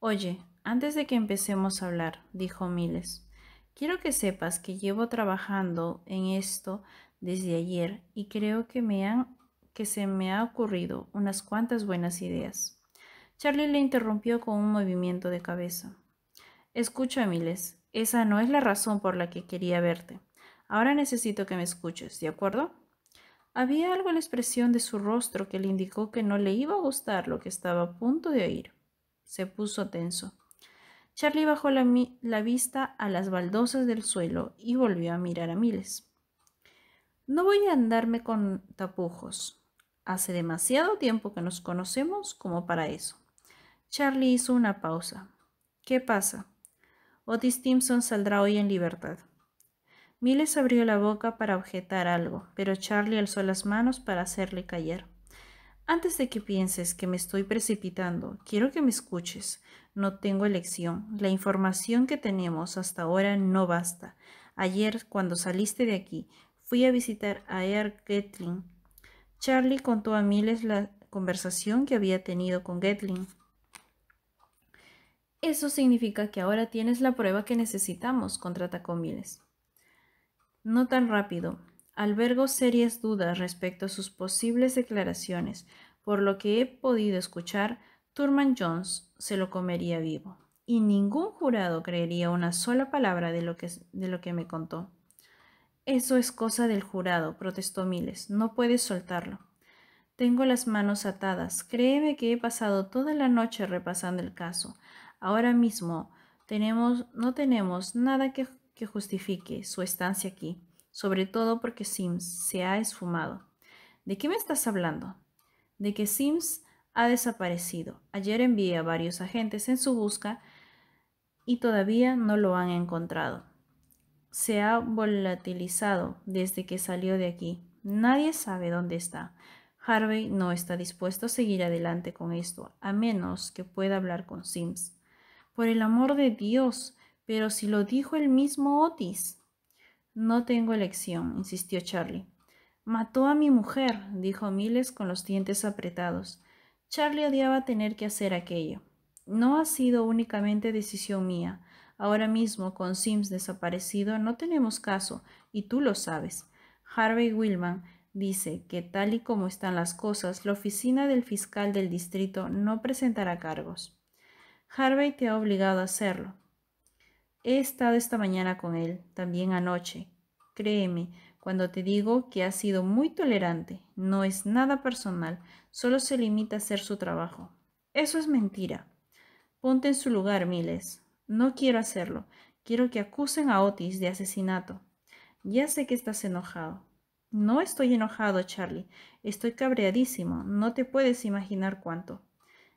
Oye, antes de que empecemos a hablar, dijo Miles, quiero que sepas que llevo trabajando en esto desde ayer y creo que me han que se me ha ocurrido unas cuantas buenas ideas. Charlie le interrumpió con un movimiento de cabeza. Escucha, Miles, esa no es la razón por la que quería verte. Ahora necesito que me escuches, ¿de acuerdo? Había algo en la expresión de su rostro que le indicó que no le iba a gustar lo que estaba a punto de oír. Se puso tenso. Charlie bajó la, vista a las baldosas del suelo y volvió a mirar a Miles. No voy a andarme con tapujos. Hace demasiado tiempo que nos conocemos como para eso. Charlie hizo una pausa. ¿Qué pasa? Otis Simpson saldrá hoy en libertad. Miles abrió la boca para objetar algo, pero Charlie alzó las manos para hacerle callar. Antes de que pienses que me estoy precipitando, quiero que me escuches. No tengo elección. La información que tenemos hasta ahora no basta. Ayer, cuando saliste de aquí, fui a visitar a Air Gatling. Charlie contó a Miles la conversación que había tenido con Gatling. Eso significa que ahora tienes la prueba que necesitamos, con Miles. No tan rápido. Albergo serias dudas respecto a sus posibles declaraciones. Por lo que he podido escuchar, Turman Jones se lo comería vivo. Y ningún jurado creería una sola palabra de lo que, de lo que me contó. Eso es cosa del jurado, protestó Miles. No puedes soltarlo. Tengo las manos atadas. Créeme que he pasado toda la noche repasando el caso. Ahora mismo tenemos, no tenemos nada que que justifique su estancia aquí, sobre todo porque Sims se ha esfumado. ¿De qué me estás hablando? De que Sims ha desaparecido. Ayer envié a varios agentes en su busca y todavía no lo han encontrado. Se ha volatilizado desde que salió de aquí. Nadie sabe dónde está. Harvey no está dispuesto a seguir adelante con esto, a menos que pueda hablar con Sims. Por el amor de Dios, pero si lo dijo el mismo Otis. No tengo elección, insistió Charlie. Mató a mi mujer, dijo Miles con los dientes apretados. Charlie odiaba tener que hacer aquello. No ha sido únicamente decisión mía. Ahora mismo, con Sims desaparecido, no tenemos caso, y tú lo sabes. Harvey Wilman dice que tal y como están las cosas, la oficina del fiscal del distrito no presentará cargos. Harvey te ha obligado a hacerlo, He estado esta mañana con él, también anoche. Créeme, cuando te digo que ha sido muy tolerante, no es nada personal, solo se limita a hacer su trabajo. Eso es mentira. Ponte en su lugar, Miles. No quiero hacerlo. Quiero que acusen a Otis de asesinato. Ya sé que estás enojado. No estoy enojado, Charlie. Estoy cabreadísimo. No te puedes imaginar cuánto.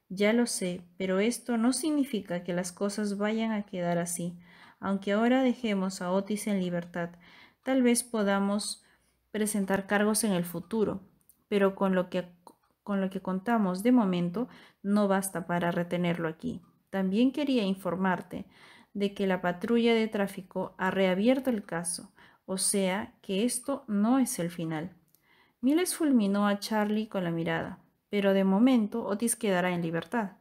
Ya lo sé, pero esto no significa que las cosas vayan a quedar así aunque ahora dejemos a Otis en libertad. Tal vez podamos presentar cargos en el futuro, pero con lo que, con lo que contamos de momento no basta para retenerlo aquí. También quería informarte de que la patrulla de tráfico ha reabierto el caso, o sea que esto no es el final. Miles fulminó a Charlie con la mirada, pero de momento Otis quedará en libertad.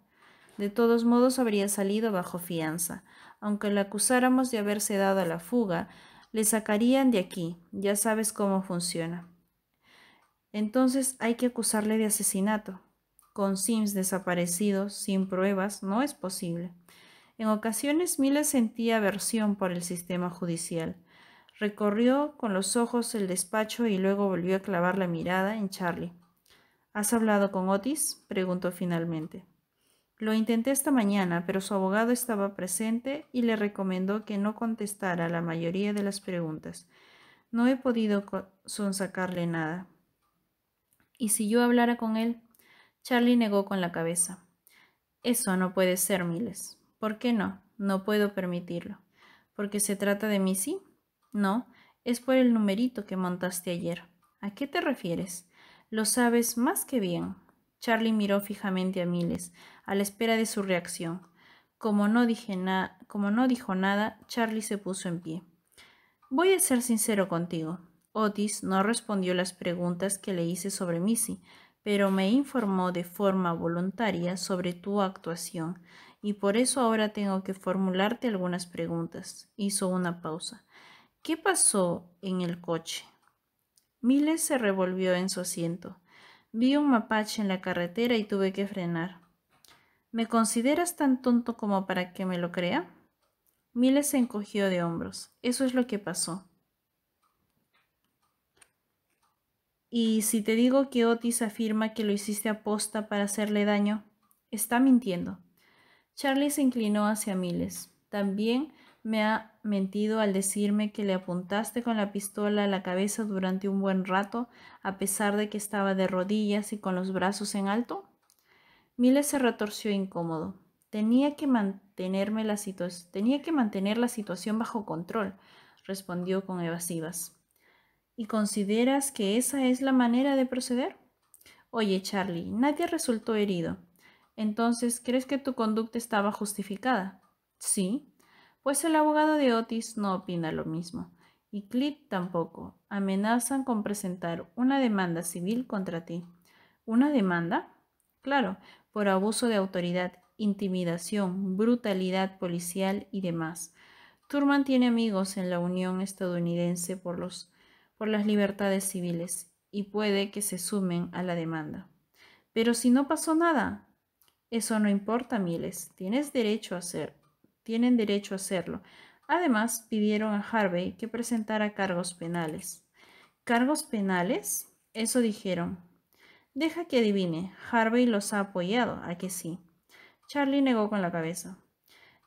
De todos modos habría salido bajo fianza, aunque le acusáramos de haberse dado a la fuga, le sacarían de aquí, ya sabes cómo funciona. Entonces hay que acusarle de asesinato. Con Sims desaparecido, sin pruebas, no es posible. En ocasiones Mila sentía aversión por el sistema judicial. Recorrió con los ojos el despacho y luego volvió a clavar la mirada en Charlie. ¿Has hablado con Otis? preguntó finalmente. Lo intenté esta mañana, pero su abogado estaba presente y le recomendó que no contestara la mayoría de las preguntas. No he podido sonsacarle nada. ¿Y si yo hablara con él? Charlie negó con la cabeza. Eso no puede ser, Miles. ¿Por qué no? No puedo permitirlo. ¿Porque se trata de mí, sí? No, es por el numerito que montaste ayer. ¿A qué te refieres? Lo sabes más que bien. Charlie miró fijamente a Miles, a la espera de su reacción. Como no, dijo nada, Charlie se puso en pie. Voy a ser sincero contigo. Otis no respondió las preguntas que le hice sobre Missy, pero me informó de forma voluntaria sobre tu actuación y por eso ahora tengo que formularte algunas preguntas. Hizo una pausa. ¿Qué pasó en el coche? Miles se revolvió en su asiento. Vi un mapache en la carretera y tuve que frenar. ¿Me consideras tan tonto como para que me lo crea? Miles se encogió de hombros. Eso es lo que pasó. Y si te digo que Otis afirma que lo hiciste aposta para hacerle daño, está mintiendo. Charlie se inclinó hacia Miles. También me ha mentido al decirme que le apuntaste con la pistola a la cabeza durante un buen rato, a pesar de que estaba de rodillas y con los brazos en alto? Miles se retorció incómodo. Tenía que, mantenerme la tenía que mantener la situación bajo control, respondió con evasivas. ¿Y consideras que esa es la manera de proceder? Oye, Charlie, nadie resultó herido. Entonces, ¿crees que tu conducta estaba justificada? Sí, pues el abogado de Otis no opina lo mismo y Clip tampoco. Amenazan con presentar una demanda civil contra ti. ¿Una demanda? Claro, por abuso de autoridad, intimidación, brutalidad policial y demás. Turman tiene amigos en la Unión Estadounidense por, los, por las libertades civiles y puede que se sumen a la demanda. Pero si no pasó nada, eso no importa, Miles. Tienes derecho a ser tienen derecho a hacerlo. Además, pidieron a Harvey que presentara cargos penales. ¿Cargos penales? Eso dijeron. Deja que adivine. Harvey los ha apoyado. ¿A que sí? Charlie negó con la cabeza.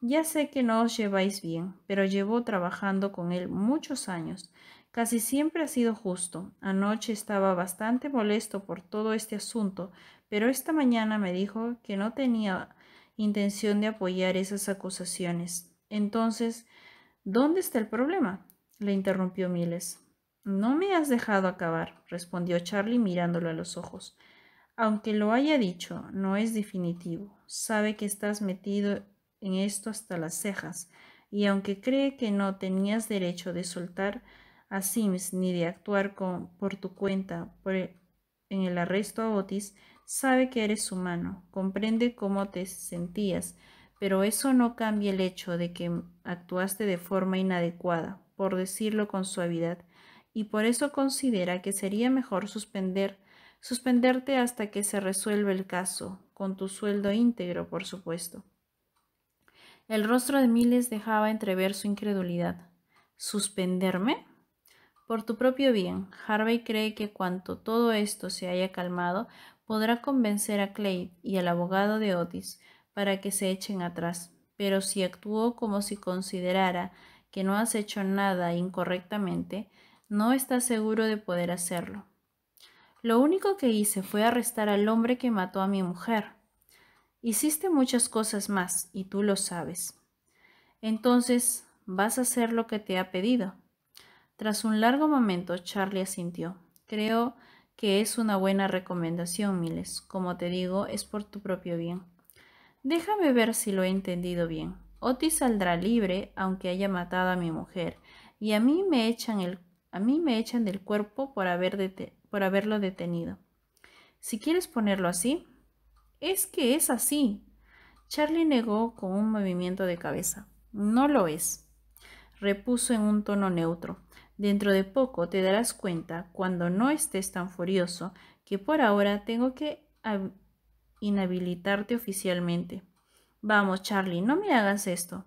Ya sé que no os lleváis bien, pero llevo trabajando con él muchos años. Casi siempre ha sido justo. Anoche estaba bastante molesto por todo este asunto, pero esta mañana me dijo que no tenía intención de apoyar esas acusaciones. Entonces, ¿dónde está el problema? le interrumpió Miles. No me has dejado acabar, respondió Charlie mirándolo a los ojos. Aunque lo haya dicho, no es definitivo. Sabe que estás metido en esto hasta las cejas, y aunque cree que no tenías derecho de soltar a Sims ni de actuar con, por tu cuenta e, en el arresto a Otis, sabe que eres humano, comprende cómo te sentías, pero eso no cambia el hecho de que actuaste de forma inadecuada, por decirlo con suavidad, y por eso considera que sería mejor suspender, suspenderte hasta que se resuelva el caso, con tu sueldo íntegro, por supuesto. El rostro de Miles dejaba entrever su incredulidad. ¿Suspenderme? Por tu propio bien, Harvey cree que cuanto todo esto se haya calmado, podrá convencer a Clay y al abogado de Otis para que se echen atrás, pero si actuó como si considerara que no has hecho nada incorrectamente, no está seguro de poder hacerlo. Lo único que hice fue arrestar al hombre que mató a mi mujer. Hiciste muchas cosas más y tú lo sabes. Entonces, vas a hacer lo que te ha pedido. Tras un largo momento, Charlie asintió. Creo que es una buena recomendación, Miles. Como te digo, es por tu propio bien. Déjame ver si lo he entendido bien. Otis saldrá libre, aunque haya matado a mi mujer, y a mí me echan, el, a mí me echan del cuerpo por, por haberlo detenido. Si quieres ponerlo así, es que es así. Charlie negó con un movimiento de cabeza. No lo es, repuso en un tono neutro. Dentro de poco te darás cuenta, cuando no estés tan furioso, que por ahora tengo que inhabilitarte oficialmente. Vamos, Charlie, no me hagas esto.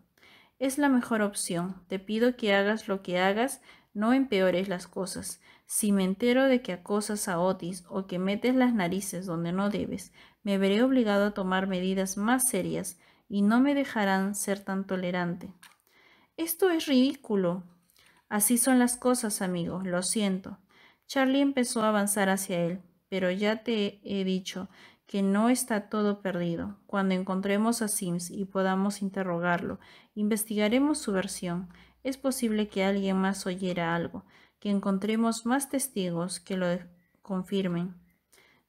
Es la mejor opción. Te pido que hagas lo que hagas, no empeores las cosas. Si me entero de que acosas a Otis o que metes las narices donde no debes, me veré obligado a tomar medidas más serias y no me dejarán ser tan tolerante. Esto es ridículo. Así son las cosas, amigo. lo siento. Charlie empezó a avanzar hacia él, pero ya te he dicho que no está todo perdido. Cuando encontremos a Sims y podamos interrogarlo, investigaremos su versión. Es posible que alguien más oyera algo, que encontremos más testigos que lo confirmen.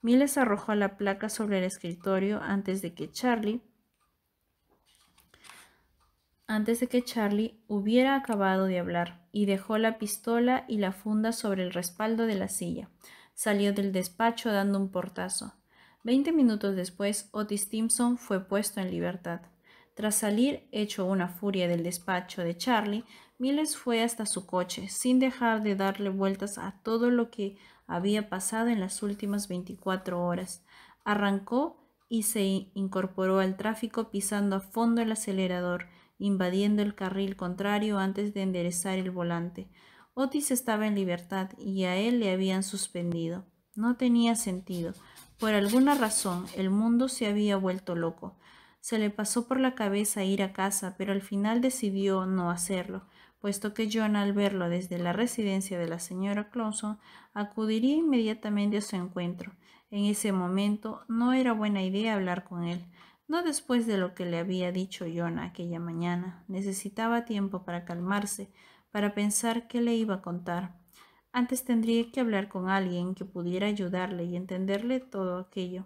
Miles arrojó la placa sobre el escritorio antes de que Charlie antes de que Charlie hubiera acabado de hablar, y dejó la pistola y la funda sobre el respaldo de la silla. Salió del despacho dando un portazo. Veinte minutos después, Otis Timpson fue puesto en libertad. Tras salir hecho una furia del despacho de Charlie, Miles fue hasta su coche, sin dejar de darle vueltas a todo lo que había pasado en las últimas 24 horas. Arrancó y se incorporó al tráfico pisando a fondo el acelerador, invadiendo el carril contrario antes de enderezar el volante. Otis estaba en libertad y a él le habían suspendido. No tenía sentido. Por alguna razón, el mundo se había vuelto loco. Se le pasó por la cabeza ir a casa, pero al final decidió no hacerlo, puesto que John, al verlo desde la residencia de la señora Clonson, acudiría inmediatamente a su encuentro. En ese momento no era buena idea hablar con él. No después de lo que le había dicho Jonah aquella mañana. Necesitaba tiempo para calmarse, para pensar qué le iba a contar. Antes tendría que hablar con alguien que pudiera ayudarle y entenderle todo aquello.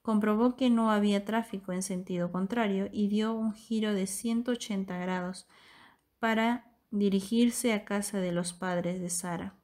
Comprobó que no había tráfico en sentido contrario y dio un giro de 180 grados para dirigirse a casa de los padres de Sara.